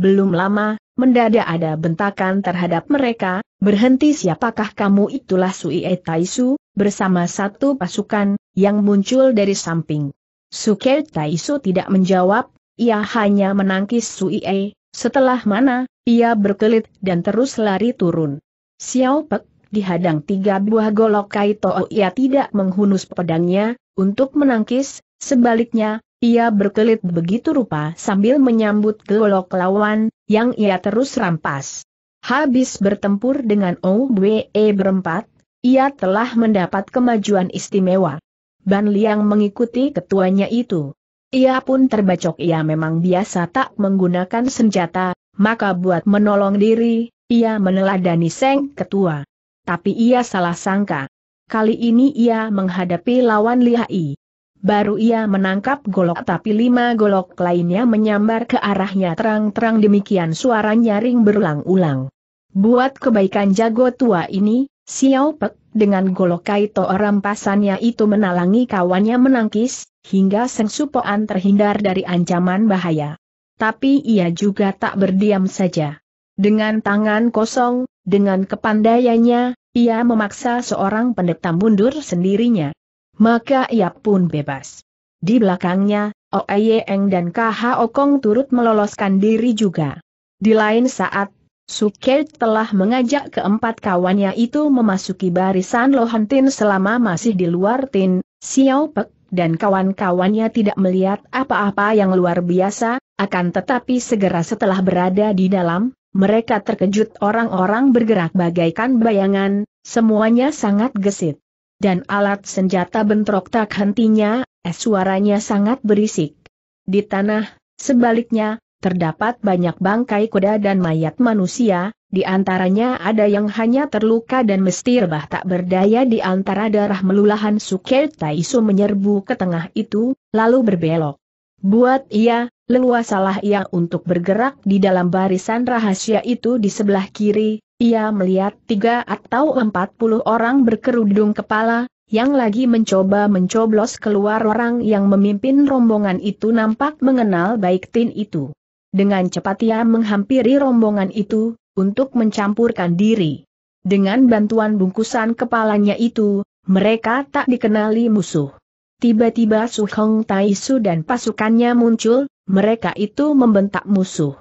Belum lama, mendadak ada bentakan terhadap mereka, berhenti siapakah kamu itulah Sui e Taisu, bersama satu pasukan, yang muncul dari samping. Suke Taisu tidak menjawab, ia hanya menangkis Sui e, setelah mana, ia berkelit dan terus lari turun. Xiao Pek, dihadang tiga buah golok Kaito ia tidak menghunus pedangnya, untuk menangkis, sebaliknya, ia berkelit begitu rupa sambil menyambut golok lawan, yang ia terus rampas. Habis bertempur dengan OWE e berempat, ia telah mendapat kemajuan istimewa. Ban Liang mengikuti ketuanya itu. Ia pun terbacok ia memang biasa tak menggunakan senjata, maka buat menolong diri, ia meneladani Seng Ketua. Tapi ia salah sangka. Kali ini ia menghadapi lawan lihai. Baru ia menangkap golok tapi lima golok lainnya menyambar ke arahnya terang-terang demikian suara nyaring berulang-ulang. Buat kebaikan jago tua ini, Xiao Pek, dengan golok kaito rampasannya itu menalangi kawannya menangkis, hingga Seng Supoan terhindar dari ancaman bahaya. Tapi ia juga tak berdiam saja. Dengan tangan kosong, dengan kepandaiannya, ia memaksa seorang pendeta mundur sendirinya maka ia pun bebas. Di belakangnya, Oe oh Eng dan KH Okong turut meloloskan diri juga. Di lain saat, Suket telah mengajak keempat kawannya itu memasuki barisan Lohantin selama masih di luar Tin, Xiao Pek, dan kawan-kawannya tidak melihat apa-apa yang luar biasa, akan tetapi segera setelah berada di dalam, mereka terkejut orang-orang bergerak bagaikan bayangan, semuanya sangat gesit dan alat senjata bentrok tak hentinya, eh, suaranya sangat berisik. Di tanah, sebaliknya, terdapat banyak bangkai kuda dan mayat manusia, di antaranya ada yang hanya terluka dan mesti rebah tak berdaya di antara darah melulahan Suket Taisu menyerbu ke tengah itu, lalu berbelok. Buat ia, leluasalah ia untuk bergerak di dalam barisan rahasia itu di sebelah kiri, ia melihat tiga atau empat puluh orang berkerudung kepala, yang lagi mencoba mencoblos keluar orang yang memimpin rombongan itu nampak mengenal baik Tin itu. Dengan cepat ia menghampiri rombongan itu, untuk mencampurkan diri. Dengan bantuan bungkusan kepalanya itu, mereka tak dikenali musuh. Tiba-tiba Su Hong Tai Su dan pasukannya muncul, mereka itu membentak musuh.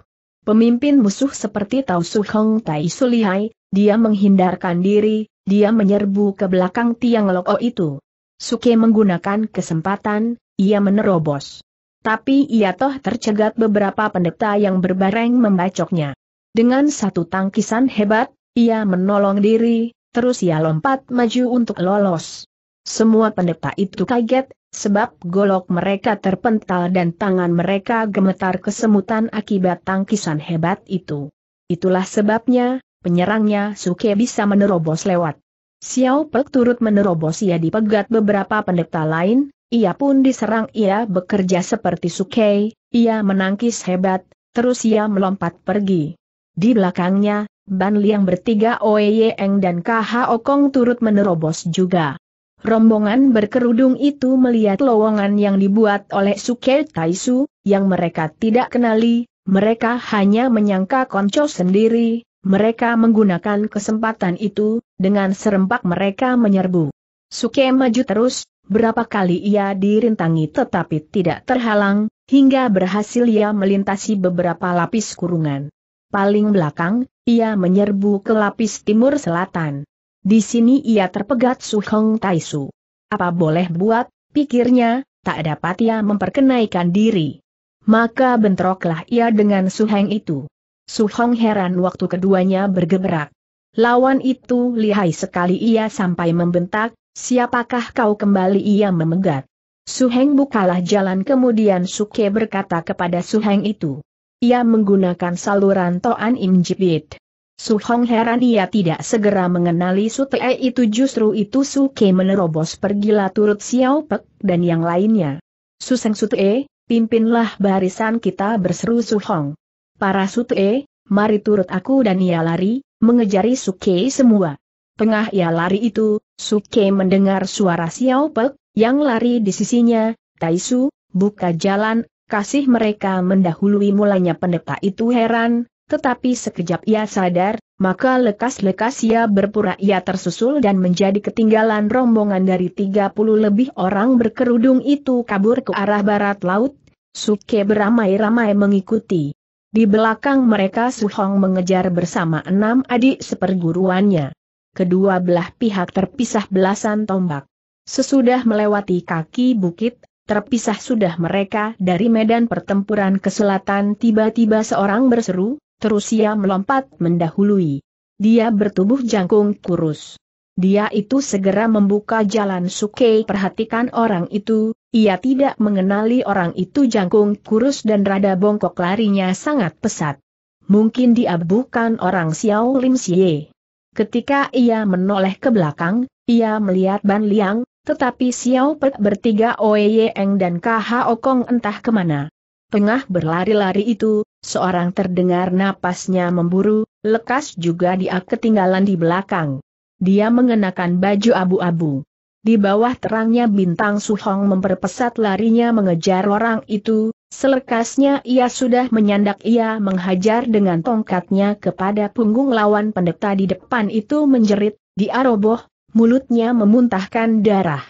Pemimpin musuh seperti Tao Su Hong Tai Sulihai, dia menghindarkan diri, dia menyerbu ke belakang tiang loko itu. Suke menggunakan kesempatan, ia menerobos. Tapi ia toh tercegat beberapa pendeta yang berbareng membacoknya. Dengan satu tangkisan hebat, ia menolong diri, terus ia lompat maju untuk lolos. Semua pendeta itu kaget, Sebab golok mereka terpental dan tangan mereka gemetar kesemutan akibat tangkisan hebat itu. Itulah sebabnya, penyerangnya Suke bisa menerobos lewat. Xiao Pek turut menerobos ia dipegat beberapa pendeta lain, ia pun diserang ia bekerja seperti Suke, ia menangkis hebat, terus ia melompat pergi. Di belakangnya, Ban Liang bertiga Oeyeng dan Kha Okong turut menerobos juga. Rombongan berkerudung itu melihat lowongan yang dibuat oleh Suke Taisu, yang mereka tidak kenali, mereka hanya menyangka konco sendiri, mereka menggunakan kesempatan itu, dengan serempak mereka menyerbu. Suke maju terus, berapa kali ia dirintangi tetapi tidak terhalang, hingga berhasil ia melintasi beberapa lapis kurungan. Paling belakang, ia menyerbu ke lapis timur selatan. Di sini ia terpegat Su Hong Tai Su. Apa boleh buat, pikirnya, tak dapat ia memperkenaikan diri. Maka bentroklah ia dengan Su Heng itu. Su Hong heran waktu keduanya bergerak. Lawan itu lihai sekali ia sampai membentak, siapakah kau kembali ia memegat. Heng bukalah jalan kemudian Su Ke berkata kepada Su Heng itu. Ia menggunakan saluran Toan Im Jibit. Su Hong heran ia tidak segera mengenali Su Te itu justru itu Su Ke menerobos pergilah turut Xiao Pek dan yang lainnya. Su Seng Su Te, pimpinlah barisan kita berseru Su Hong. Para Su Te, mari turut aku dan ia lari, mengejari Su Ke semua. Tengah ia lari itu, Su Ke mendengar suara Xiao Pek, yang lari di sisinya, Tai Su, buka jalan, kasih mereka mendahului mulanya pendeta itu heran, tetapi sekejap ia sadar, maka lekas-lekas ia berpura ia tersusul dan menjadi ketinggalan rombongan dari 30 lebih orang berkerudung itu kabur ke arah barat laut. Suke beramai-ramai mengikuti. Di belakang mereka Suhong mengejar bersama enam adik seperguruannya. Kedua belah pihak terpisah belasan tombak. Sesudah melewati kaki bukit, terpisah sudah mereka dari medan pertempuran ke selatan tiba-tiba seorang berseru, Terus ia melompat mendahului. Dia bertubuh jangkung kurus. Dia itu segera membuka jalan Sukei perhatikan orang itu, ia tidak mengenali orang itu jangkung kurus dan rada bongkok larinya sangat pesat. Mungkin dia bukan orang Xiao Lim Xie. Ketika ia menoleh ke belakang, ia melihat Ban Liang, tetapi Xiao Pek bertiga Oeyeng dan Kha Okong entah kemana. Tengah berlari-lari itu, seorang terdengar napasnya memburu, lekas juga dia ketinggalan di belakang. Dia mengenakan baju abu-abu. Di bawah terangnya bintang Su Hong memperpesat larinya mengejar orang itu, selekasnya ia sudah menyandak ia menghajar dengan tongkatnya kepada punggung lawan pendeta di depan itu menjerit, diaroboh, mulutnya memuntahkan darah.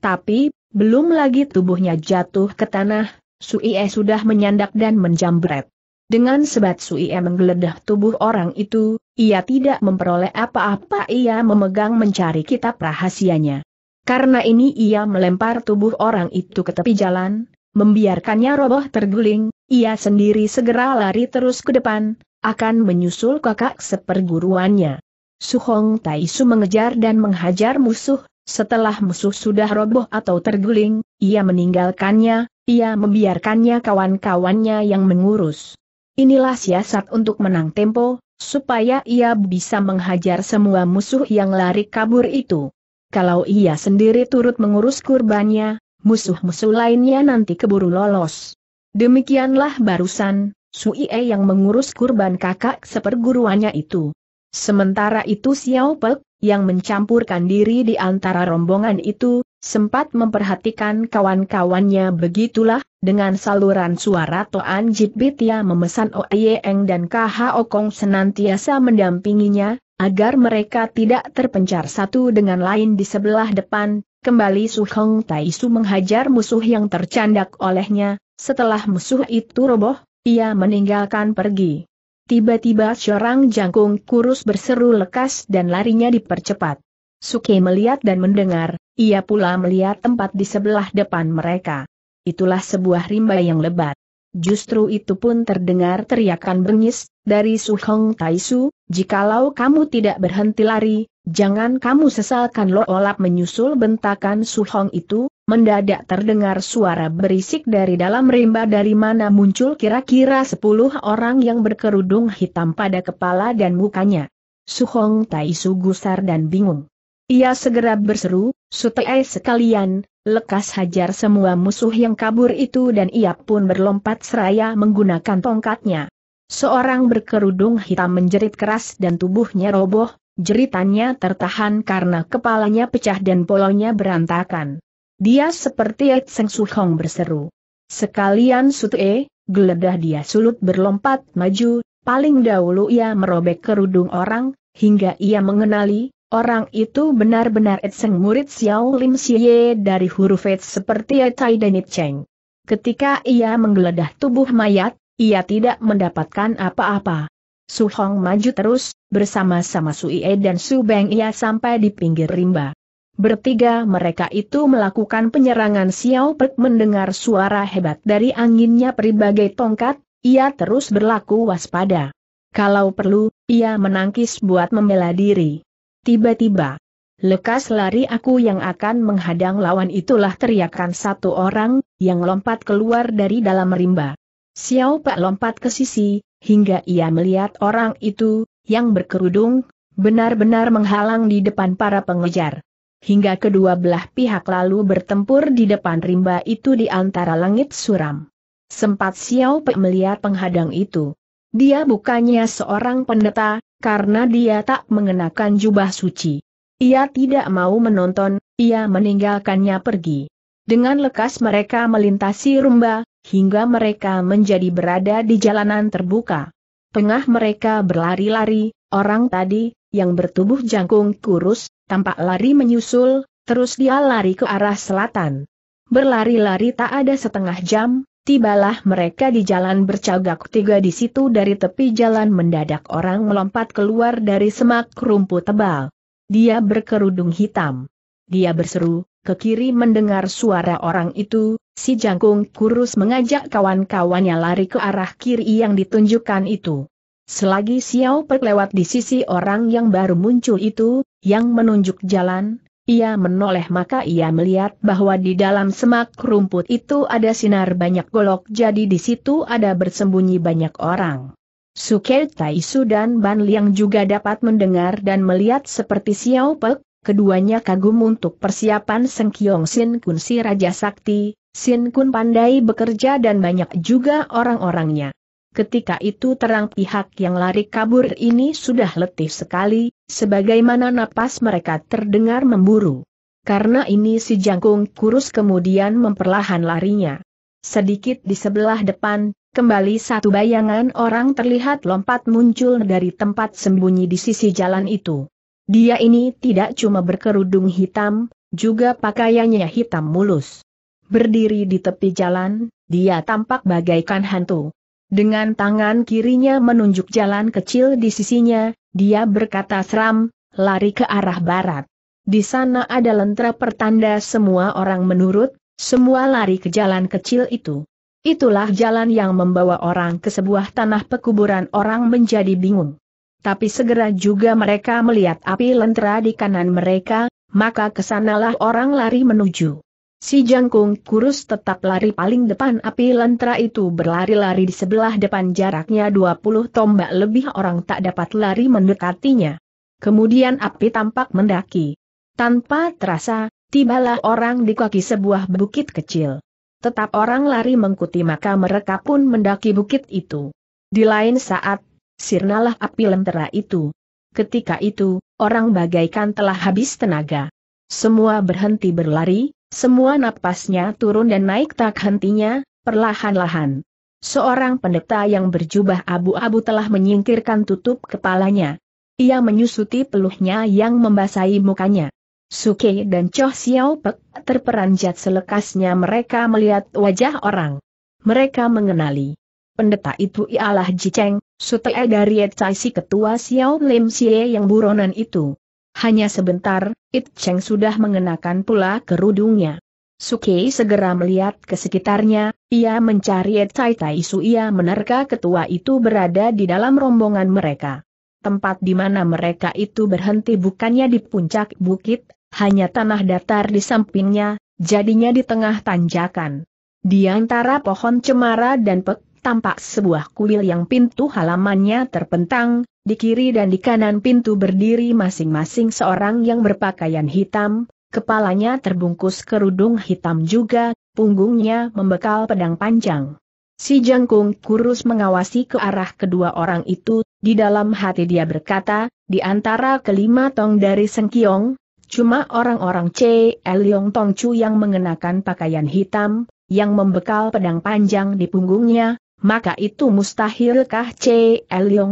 Tapi, belum lagi tubuhnya jatuh ke tanah, Suie sudah menyandak dan menjambret. Dengan sebat Suie menggeledah tubuh orang itu, ia tidak memperoleh apa-apa ia memegang mencari kitab rahasianya. Karena ini ia melempar tubuh orang itu ke tepi jalan, membiarkannya roboh terguling, ia sendiri segera lari terus ke depan, akan menyusul kakak seperguruannya. Suhong Taisu mengejar dan menghajar musuh, setelah musuh sudah roboh atau terguling, ia meninggalkannya, ia membiarkannya kawan-kawannya yang mengurus. Inilah siasat untuk menang tempo, supaya ia bisa menghajar semua musuh yang lari kabur itu. Kalau ia sendiri turut mengurus kurbannya, musuh-musuh lainnya nanti keburu lolos. Demikianlah barusan, Suie yang mengurus kurban kakak seperguruannya itu. Sementara itu Xiao Pek, yang mencampurkan diri di antara rombongan itu, sempat memperhatikan kawan-kawannya begitulah, dengan saluran suara Toan Jit Bitia memesan Eng dan KH Okong senantiasa mendampinginya, agar mereka tidak terpencar satu dengan lain di sebelah depan, kembali Su Hong Tai Su menghajar musuh yang tercandak olehnya, setelah musuh itu roboh, ia meninggalkan pergi. Tiba-tiba seorang jangkung kurus berseru lekas dan larinya dipercepat. Suke melihat dan mendengar, ia pula melihat tempat di sebelah depan mereka. Itulah sebuah rimba yang lebat. Justru itu pun terdengar teriakan bengis, dari Su Hong Tai Su, jikalau kamu tidak berhenti lari, jangan kamu sesalkan Lo Olap menyusul bentakan Su Hong itu, mendadak terdengar suara berisik dari dalam rimba dari mana muncul kira-kira sepuluh orang yang berkerudung hitam pada kepala dan mukanya. Su Hong Tai Su gusar dan bingung. Ia segera berseru, Sutei sekalian, Lekas hajar semua musuh yang kabur itu dan ia pun berlompat seraya menggunakan tongkatnya. Seorang berkerudung hitam menjerit keras dan tubuhnya roboh, jeritannya tertahan karena kepalanya pecah dan polonya berantakan. Dia seperti Su Hong berseru. Sekalian E, geledah dia sulut berlompat maju, paling dahulu ia merobek kerudung orang, hingga ia mengenali, Orang itu benar-benar Etseng murid Xiao Lim Xie dari huruf Et seperti Etai dan Cheng. Ketika ia menggeledah tubuh mayat, ia tidak mendapatkan apa-apa. Su Hong maju terus, bersama-sama Su E dan Su Beng ia sampai di pinggir rimba. Bertiga mereka itu melakukan penyerangan Xiao Pek mendengar suara hebat dari anginnya peribagai tongkat, ia terus berlaku waspada. Kalau perlu, ia menangkis buat membela diri. Tiba-tiba, lekas lari aku yang akan menghadang lawan itulah teriakan satu orang, yang lompat keluar dari dalam rimba. Xiao Pak lompat ke sisi, hingga ia melihat orang itu, yang berkerudung, benar-benar menghalang di depan para pengejar. Hingga kedua belah pihak lalu bertempur di depan rimba itu di antara langit suram. Sempat Xiao Pe melihat penghadang itu. Dia bukannya seorang pendeta, karena dia tak mengenakan jubah suci. Ia tidak mau menonton, ia meninggalkannya pergi. Dengan lekas mereka melintasi rumba, hingga mereka menjadi berada di jalanan terbuka. Tengah mereka berlari-lari, orang tadi, yang bertubuh jangkung kurus, tampak lari menyusul, terus dia lari ke arah selatan. Berlari-lari tak ada setengah jam, Tibalah mereka di jalan bercagak tiga di situ dari tepi jalan mendadak orang melompat keluar dari semak rumput tebal. Dia berkerudung hitam. Dia berseru, ke kiri mendengar suara orang itu, si jangkung kurus mengajak kawan-kawannya lari ke arah kiri yang ditunjukkan itu. Selagi Xiao Pek lewat di sisi orang yang baru muncul itu, yang menunjuk jalan, ia menoleh maka ia melihat bahwa di dalam semak rumput itu ada sinar banyak golok jadi di situ ada bersembunyi banyak orang. Suke Taisu dan Ban Liang juga dapat mendengar dan melihat seperti Xiao Pek, keduanya kagum untuk persiapan Seng Kiong Sin Kun si Raja Sakti, Sin Kun pandai bekerja dan banyak juga orang-orangnya. Ketika itu terang pihak yang lari kabur ini sudah letih sekali, sebagaimana napas mereka terdengar memburu. Karena ini si jangkung kurus kemudian memperlahan larinya. Sedikit di sebelah depan, kembali satu bayangan orang terlihat lompat muncul dari tempat sembunyi di sisi jalan itu. Dia ini tidak cuma berkerudung hitam, juga pakaiannya hitam mulus. Berdiri di tepi jalan, dia tampak bagaikan hantu. Dengan tangan kirinya menunjuk jalan kecil di sisinya, dia berkata seram, lari ke arah barat. Di sana ada lentera pertanda semua orang menurut, semua lari ke jalan kecil itu. Itulah jalan yang membawa orang ke sebuah tanah pekuburan orang menjadi bingung. Tapi segera juga mereka melihat api lentera di kanan mereka, maka kesanalah orang lari menuju. Si jangkung kurus tetap lari paling depan api lentera itu berlari-lari di sebelah depan jaraknya 20 tombak lebih orang tak dapat lari mendekatinya. Kemudian api tampak mendaki. Tanpa terasa, tibalah orang di kaki sebuah bukit kecil. Tetap orang lari mengikuti maka mereka pun mendaki bukit itu. Di lain saat, sirnalah api lentera itu. Ketika itu, orang bagaikan telah habis tenaga. Semua berhenti berlari, semua napasnya turun dan naik tak hentinya, perlahan-lahan. Seorang pendeta yang berjubah abu-abu telah menyingkirkan tutup kepalanya. Ia menyusuti peluhnya yang membasahi mukanya. Suke dan Choh Xiao Pek terperanjat selekasnya mereka melihat wajah orang. Mereka mengenali. Pendeta itu ialah Jicheng, sutee dari Etsai si ketua Xiao Lim Xie yang buronan itu. Hanya sebentar, It Cheng sudah mengenakan pula kerudungnya. Suki segera melihat ke sekitarnya, ia mencari Tai Tai Su ia menerka ketua itu berada di dalam rombongan mereka. Tempat di mana mereka itu berhenti bukannya di puncak bukit, hanya tanah datar di sampingnya, jadinya di tengah tanjakan. Di antara pohon cemara dan pek, tampak sebuah kuil yang pintu halamannya terpentang, di kiri dan di kanan pintu berdiri masing-masing seorang yang berpakaian hitam, kepalanya terbungkus kerudung hitam juga, punggungnya membekal pedang panjang. Si Jangkung kurus mengawasi ke arah kedua orang itu, di dalam hati dia berkata, di antara kelima tong dari Sengkiong, cuma orang-orang C. Tong Tongcu yang mengenakan pakaian hitam, yang membekal pedang panjang di punggungnya, maka itu mustahilkah C.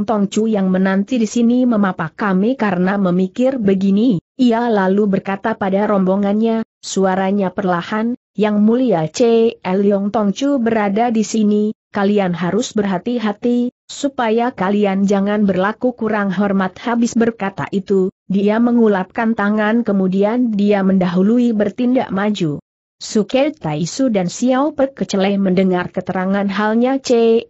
Tong Chu yang menanti di sini memapa kami karena memikir begini? Ia lalu berkata pada rombongannya, suaranya perlahan, yang mulia C. Tong Chu berada di sini, kalian harus berhati-hati, supaya kalian jangan berlaku kurang hormat habis berkata itu, dia mengulapkan tangan kemudian dia mendahului bertindak maju. Suke Taisu dan Xiao Pek Kecelai mendengar keterangan halnya C.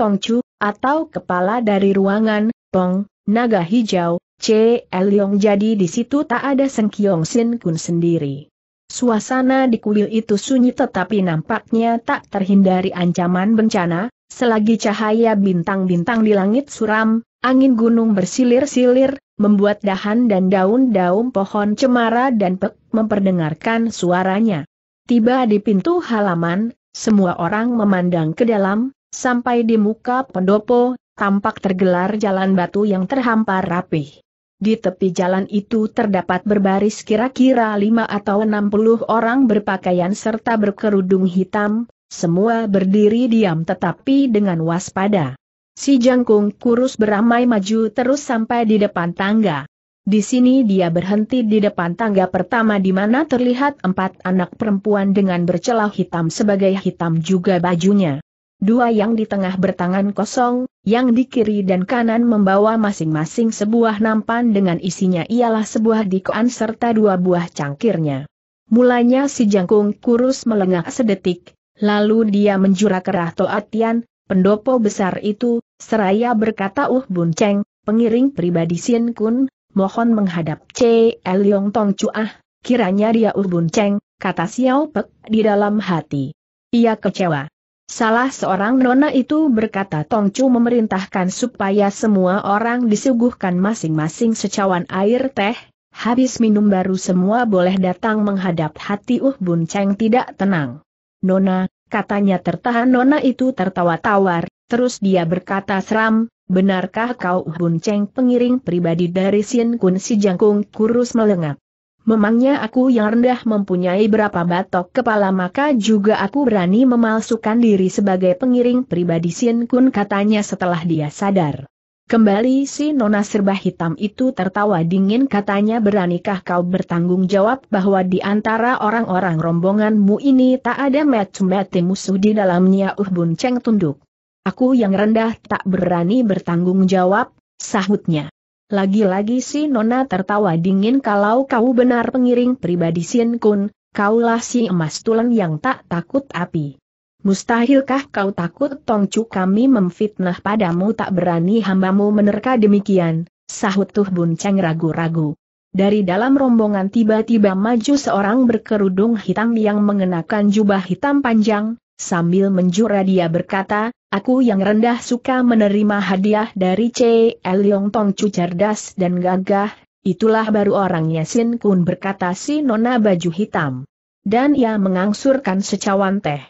Tong Chu atau kepala dari ruangan, Pong, Naga Hijau, C. Yong jadi di situ tak ada Seng Kiong Sin Kun sendiri. Suasana di kuil itu sunyi tetapi nampaknya tak terhindari ancaman bencana, selagi cahaya bintang-bintang di langit suram, angin gunung bersilir-silir, membuat dahan dan daun-daun pohon cemara dan pek memperdengarkan suaranya. Tiba di pintu halaman, semua orang memandang ke dalam, sampai di muka pendopo, tampak tergelar jalan batu yang terhampar rapih. Di tepi jalan itu terdapat berbaris kira-kira lima atau enam puluh orang berpakaian serta berkerudung hitam, semua berdiri diam tetapi dengan waspada. Si jangkung kurus beramai maju terus sampai di depan tangga. Di sini dia berhenti di depan tangga pertama di mana terlihat empat anak perempuan dengan bercelah hitam sebagai hitam juga bajunya. Dua yang di tengah bertangan kosong, yang di kiri dan kanan membawa masing-masing sebuah nampan dengan isinya ialah sebuah dikoan serta dua buah cangkirnya. Mulanya si jangkung kurus melengah sedetik, lalu dia menjura kerah Toatian, pendopo besar itu, seraya berkata Uh bunceng, pengiring pribadi sien Kun, mohon menghadap C. Yong Tong Chuah, kiranya dia Urbun Cheng, kata Xiao Pe, di dalam hati. Ia kecewa. Salah seorang nona itu berkata Tong Chu memerintahkan supaya semua orang disuguhkan masing-masing secawan air teh, habis minum baru semua boleh datang menghadap hati Uh Bun Cheng tidak tenang. Nona, katanya tertahan Nona itu tertawa tawar, terus dia berkata seram, Benarkah kau bunceng Cheng pengiring pribadi dari Sin Kun si Jangkung kurus melengak? Memangnya aku yang rendah mempunyai berapa batok kepala maka juga aku berani memalsukan diri sebagai pengiring pribadi Sin Kun katanya setelah dia sadar. Kembali si nona serba hitam itu tertawa dingin katanya beranikah kau bertanggung jawab bahwa di antara orang-orang rombonganmu ini tak ada mati-mati musuh di dalamnya Uh bunceng tunduk. Aku yang rendah tak berani bertanggung jawab, sahutnya. Lagi-lagi si Nona tertawa dingin kalau kau benar pengiring pribadi Sin Kun, kaulah si emas tulen yang tak takut api. Mustahilkah kau takut Tongcu kami memfitnah padamu tak berani hambamu menerka demikian, sahut Tuh Bun Cheng ragu-ragu. Dari dalam rombongan tiba-tiba maju seorang berkerudung hitam yang mengenakan jubah hitam panjang, Sambil menjura dia berkata, aku yang rendah suka menerima hadiah dari C. Tong Cu cerdas dan gagah, itulah baru orangnya Sin Kun berkata si nona baju hitam. Dan ia mengangsurkan secawan teh.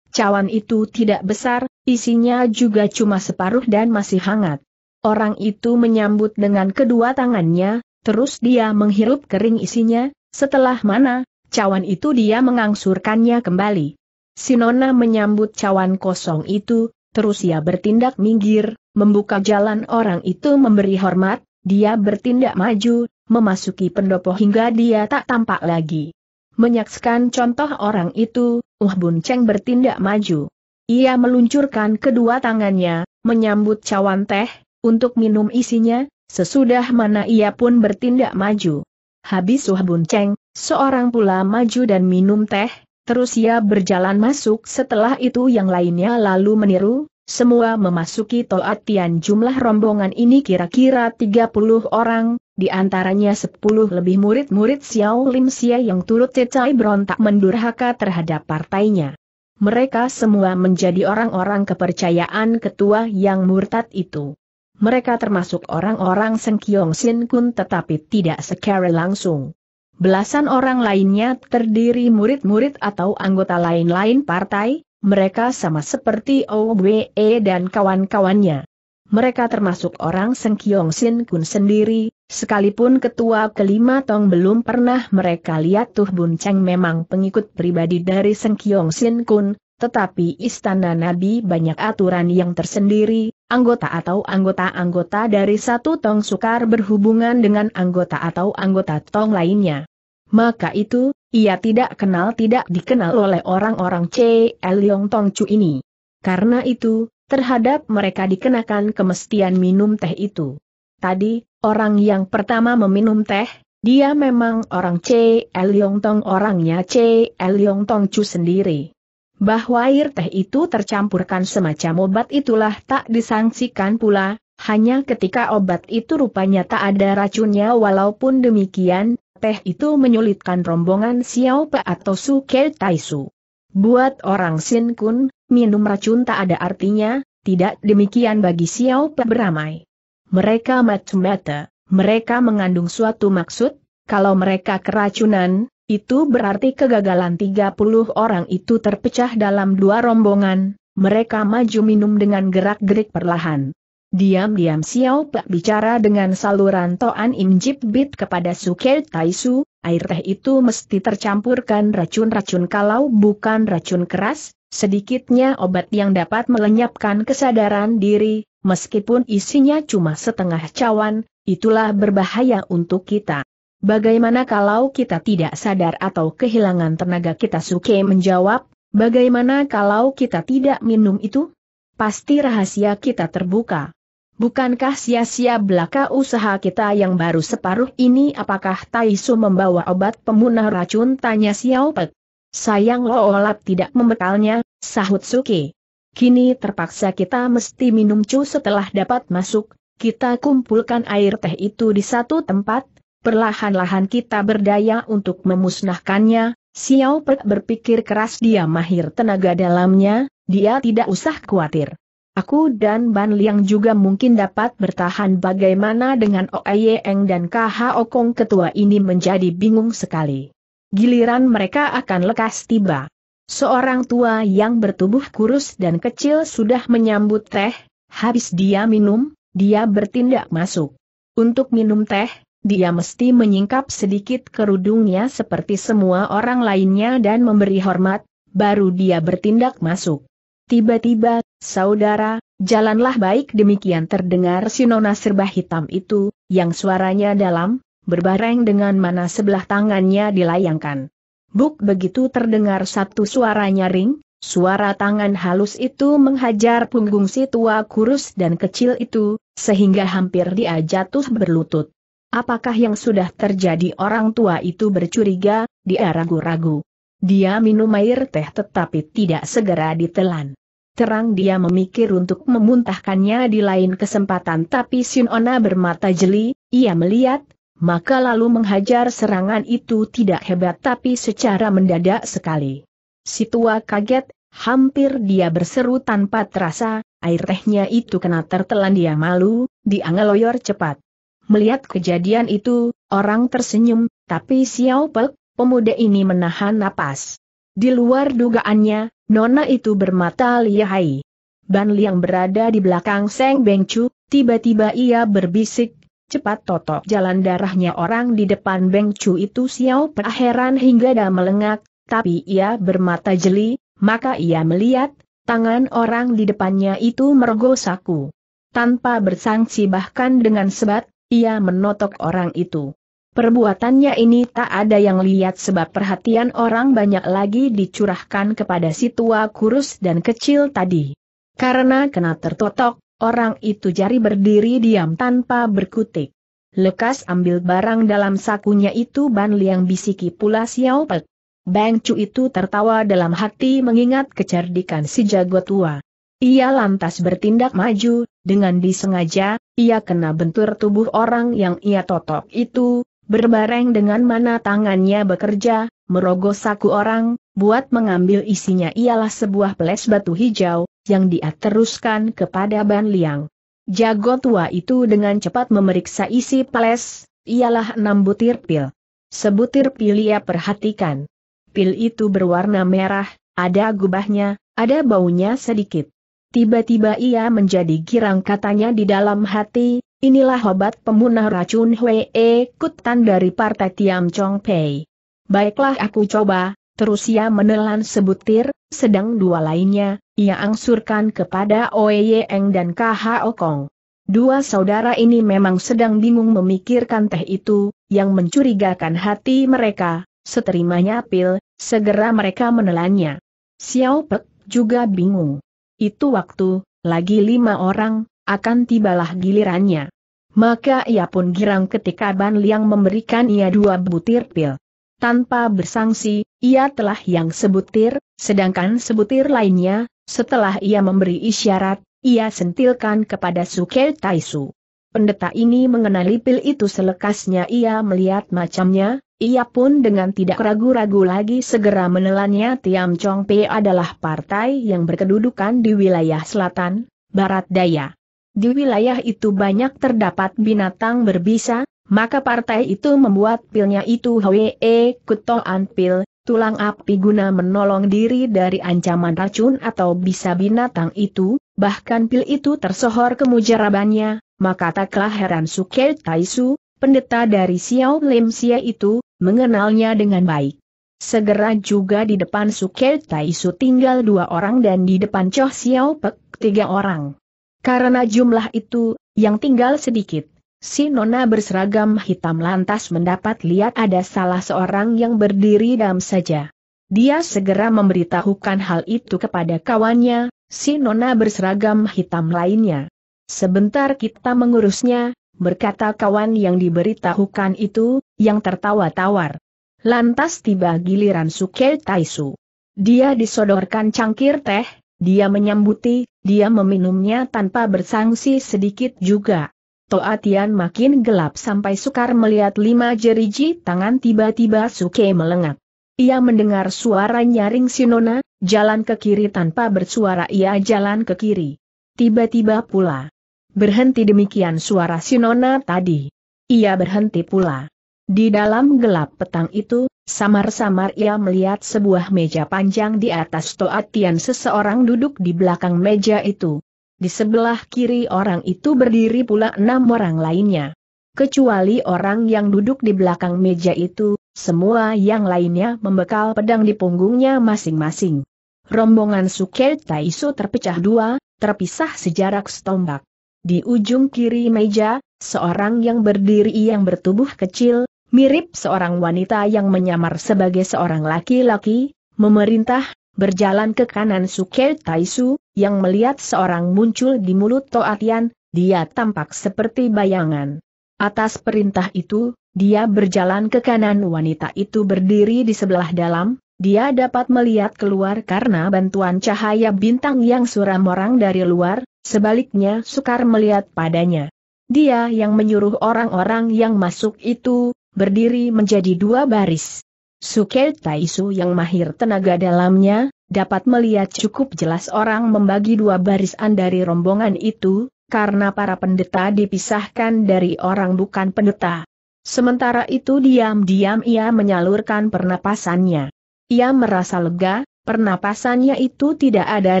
Cawan itu tidak besar, isinya juga cuma separuh dan masih hangat. Orang itu menyambut dengan kedua tangannya, terus dia menghirup kering isinya, setelah mana, cawan itu dia mengangsurkannya kembali. Sinona menyambut cawan kosong itu, terus ia bertindak minggir, membuka jalan orang itu memberi hormat, dia bertindak maju, memasuki pendopo hingga dia tak tampak lagi. Menyaksikan contoh orang itu, Uh Bun Cheng bertindak maju. Ia meluncurkan kedua tangannya, menyambut cawan teh, untuk minum isinya, sesudah mana ia pun bertindak maju. Habis Uh Bun Cheng, seorang pula maju dan minum teh, Terus ia berjalan masuk setelah itu yang lainnya lalu meniru, semua memasuki toatian jumlah rombongan ini kira-kira 30 orang, di antaranya 10 lebih murid-murid Xiao Lim Xia yang turut cecai berontak mendurhaka terhadap partainya. Mereka semua menjadi orang-orang kepercayaan ketua yang murtad itu. Mereka termasuk orang-orang Sengkyong Sin Kun tetapi tidak secara langsung. Belasan orang lainnya terdiri murid-murid atau anggota lain-lain partai, mereka sama seperti OWE dan kawan-kawannya. Mereka termasuk orang Seng Kiong Sin Kun sendiri, sekalipun ketua kelima Tong belum pernah mereka lihat Tuh Bun Cheng memang pengikut pribadi dari Seng Kiong Sin Kun, tetapi istana Nabi banyak aturan yang tersendiri, anggota atau anggota-anggota dari satu Tong sukar berhubungan dengan anggota atau anggota Tong lainnya. Maka itu, ia tidak kenal tidak dikenal oleh orang-orang C. Liong Tong Chu ini. Karena itu, terhadap mereka dikenakan kemestian minum teh itu. Tadi, orang yang pertama meminum teh, dia memang orang C. Liong Tong orangnya C. Liong Tong Chu sendiri. Bahwa air teh itu tercampurkan semacam obat itulah tak disangsikan pula, hanya ketika obat itu rupanya tak ada racunnya walaupun demikian, teh itu menyulitkan rombongan Xiao Pe atau Su Ke Taisu. Buat orang Sin Kun, minum racun tak ada artinya, tidak demikian bagi Xiao Pe beramai. Mereka macam-macam. mereka mengandung suatu maksud, kalau mereka keracunan, itu berarti kegagalan 30 orang itu terpecah dalam dua rombongan, mereka maju minum dengan gerak-gerik perlahan. Diam-diam Xiao Pak bicara dengan saluran Toan Im Bit kepada Suke Taisu, air teh itu mesti tercampurkan racun-racun kalau bukan racun keras, sedikitnya obat yang dapat melenyapkan kesadaran diri, meskipun isinya cuma setengah cawan, itulah berbahaya untuk kita. Bagaimana kalau kita tidak sadar atau kehilangan tenaga kita Suke menjawab, bagaimana kalau kita tidak minum itu? Pasti rahasia kita terbuka. Bukankah sia-sia belaka usaha kita yang baru separuh ini apakah Taisu membawa obat pemunah racun tanya Xiao Pek. Sayang Lo Olap tidak membekalnya, sahut Suki. Kini terpaksa kita mesti minum cu setelah dapat masuk, kita kumpulkan air teh itu di satu tempat, perlahan-lahan kita berdaya untuk memusnahkannya, Xiao Pek berpikir keras dia mahir tenaga dalamnya, dia tidak usah khawatir. Aku dan Ban Liang juga mungkin dapat bertahan bagaimana dengan Oe Eng dan KH Okong ketua ini menjadi bingung sekali. Giliran mereka akan lekas tiba. Seorang tua yang bertubuh kurus dan kecil sudah menyambut teh, habis dia minum, dia bertindak masuk. Untuk minum teh, dia mesti menyingkap sedikit kerudungnya seperti semua orang lainnya dan memberi hormat, baru dia bertindak masuk. Tiba-tiba Saudara, jalanlah baik demikian terdengar si nona serba hitam itu, yang suaranya dalam, berbareng dengan mana sebelah tangannya dilayangkan. Buk begitu terdengar satu suara nyaring, suara tangan halus itu menghajar punggung si tua kurus dan kecil itu, sehingga hampir dia jatuh berlutut. Apakah yang sudah terjadi orang tua itu bercuriga, dia ragu-ragu. Dia minum air teh tetapi tidak segera ditelan. Terang dia memikir untuk memuntahkannya di lain kesempatan tapi Ona bermata jeli, ia melihat, maka lalu menghajar serangan itu tidak hebat tapi secara mendadak sekali. Si tua kaget, hampir dia berseru tanpa terasa, air tehnya itu kena tertelan dia malu, diangeloyor cepat. Melihat kejadian itu, orang tersenyum, tapi Xiao Pek, pemuda ini menahan napas. Di luar dugaannya, nona itu bermata lihai. Ban Liang berada di belakang Seng Bengcu, tiba-tiba ia berbisik, cepat totok jalan darahnya orang di depan Bengcu itu siau. Pea hingga dah melengak, tapi ia bermata jeli, maka ia melihat, tangan orang di depannya itu mergo saku. Tanpa bersangsi bahkan dengan sebat, ia menotok orang itu. Perbuatannya ini tak ada yang lihat sebab perhatian orang banyak lagi dicurahkan kepada si tua kurus dan kecil tadi. Karena kena tertotok, orang itu jari berdiri diam tanpa berkutik. Lekas ambil barang dalam sakunya itu Ban Liang bisiki pula Xiao Pek. Bang Chu itu tertawa dalam hati mengingat kecerdikan si jago tua. Ia lantas bertindak maju, dengan disengaja, ia kena bentur tubuh orang yang ia totok itu, berbareng dengan mana tangannya bekerja, merogoh saku orang, buat mengambil isinya ialah sebuah peles batu hijau, yang dia teruskan kepada Ban Liang. Jago tua itu dengan cepat memeriksa isi peles, ialah enam butir pil. Sebutir pil ia perhatikan. Pil itu berwarna merah, ada gubahnya, ada baunya sedikit. Tiba-tiba ia menjadi girang katanya di dalam hati, Inilah obat pemunah racun Hwee Kutan dari Partai Tiam Chong Pei. Baiklah aku coba, terus ia menelan sebutir, sedang dua lainnya, ia angsurkan kepada Oe Eng dan Khao Kong. Dua saudara ini memang sedang bingung memikirkan teh itu, yang mencurigakan hati mereka, seterimanya pil, segera mereka menelannya. Xiao Pek juga bingung. Itu waktu, lagi lima orang, akan tibalah gilirannya. Maka ia pun girang ketika Ban Liang memberikan ia dua butir pil. Tanpa bersangsi, ia telah yang sebutir, sedangkan sebutir lainnya, setelah ia memberi isyarat, ia sentilkan kepada Suke Taisu. Pendeta ini mengenali pil itu selekasnya ia melihat macamnya, ia pun dengan tidak ragu-ragu lagi segera menelannya Tiam Chong Pei adalah partai yang berkedudukan di wilayah selatan, barat daya. Di wilayah itu banyak terdapat binatang berbisa, maka partai itu membuat pilnya itu Hwe e Kutoan Pil, tulang api guna menolong diri dari ancaman racun atau bisa binatang itu, bahkan pil itu tersohor kemujarabannya, maka taklah heran Suke Taisu, pendeta dari Xiao Lim Xia itu, mengenalnya dengan baik. Segera juga di depan Suke Taisu tinggal dua orang dan di depan Choh Xiao Pek tiga orang. Karena jumlah itu, yang tinggal sedikit, si nona berseragam hitam lantas mendapat lihat ada salah seorang yang berdiri dalam saja. Dia segera memberitahukan hal itu kepada kawannya, si nona berseragam hitam lainnya. Sebentar kita mengurusnya, berkata kawan yang diberitahukan itu, yang tertawa tawar. Lantas tiba giliran Sukel Taisu. Dia disodorkan cangkir teh, dia menyambuti, dia meminumnya tanpa bersangsi sedikit juga. Toatian makin gelap sampai sukar melihat lima jeriji tangan tiba-tiba Suke melengak. Ia mendengar suara nyaring Sinona, jalan ke kiri tanpa bersuara ia jalan ke kiri. Tiba-tiba pula. Berhenti demikian suara Sinona tadi. Ia berhenti pula. Di dalam gelap petang itu, samar-samar ia melihat sebuah meja panjang di atas toatian Tian seseorang duduk di belakang meja itu. Di sebelah kiri orang itu berdiri pula enam orang lainnya. Kecuali orang yang duduk di belakang meja itu, semua yang lainnya membekal pedang di punggungnya masing-masing. Rombongan Suke Taisu terpecah dua, terpisah sejarak setombak. Di ujung kiri meja, seorang yang berdiri yang bertubuh kecil, mirip seorang wanita yang menyamar sebagai seorang laki-laki, memerintah, berjalan ke kanan Suke Taisu, yang melihat seorang muncul di mulut Toatian, dia tampak seperti bayangan. Atas perintah itu, dia berjalan ke kanan wanita itu berdiri di sebelah dalam, dia dapat melihat keluar karena bantuan cahaya bintang yang suram orang dari luar, sebaliknya sukar melihat padanya. Dia yang menyuruh orang-orang yang masuk itu, berdiri menjadi dua baris. Suke Taisu yang mahir tenaga dalamnya, dapat melihat cukup jelas orang membagi dua barisan dari rombongan itu, karena para pendeta dipisahkan dari orang bukan pendeta. Sementara itu diam-diam ia menyalurkan pernapasannya. Ia merasa lega, pernapasannya itu tidak ada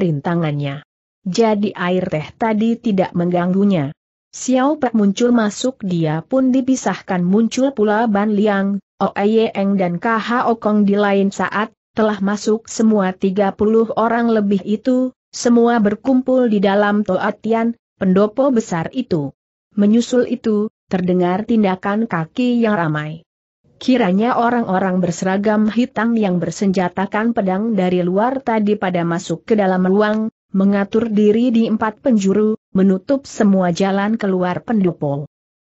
rintangannya. Jadi air teh tadi tidak mengganggunya. Xiao Pek muncul masuk dia pun dipisahkan muncul pula Ban Liang, Oe oh Eng dan O Kong di lain saat, telah masuk semua 30 orang lebih itu, semua berkumpul di dalam Toatian, pendopo besar itu. Menyusul itu, terdengar tindakan kaki yang ramai. Kiranya orang-orang berseragam hitam yang bersenjatakan pedang dari luar tadi pada masuk ke dalam ruang, mengatur diri di empat penjuru, menutup semua jalan keluar pendopo.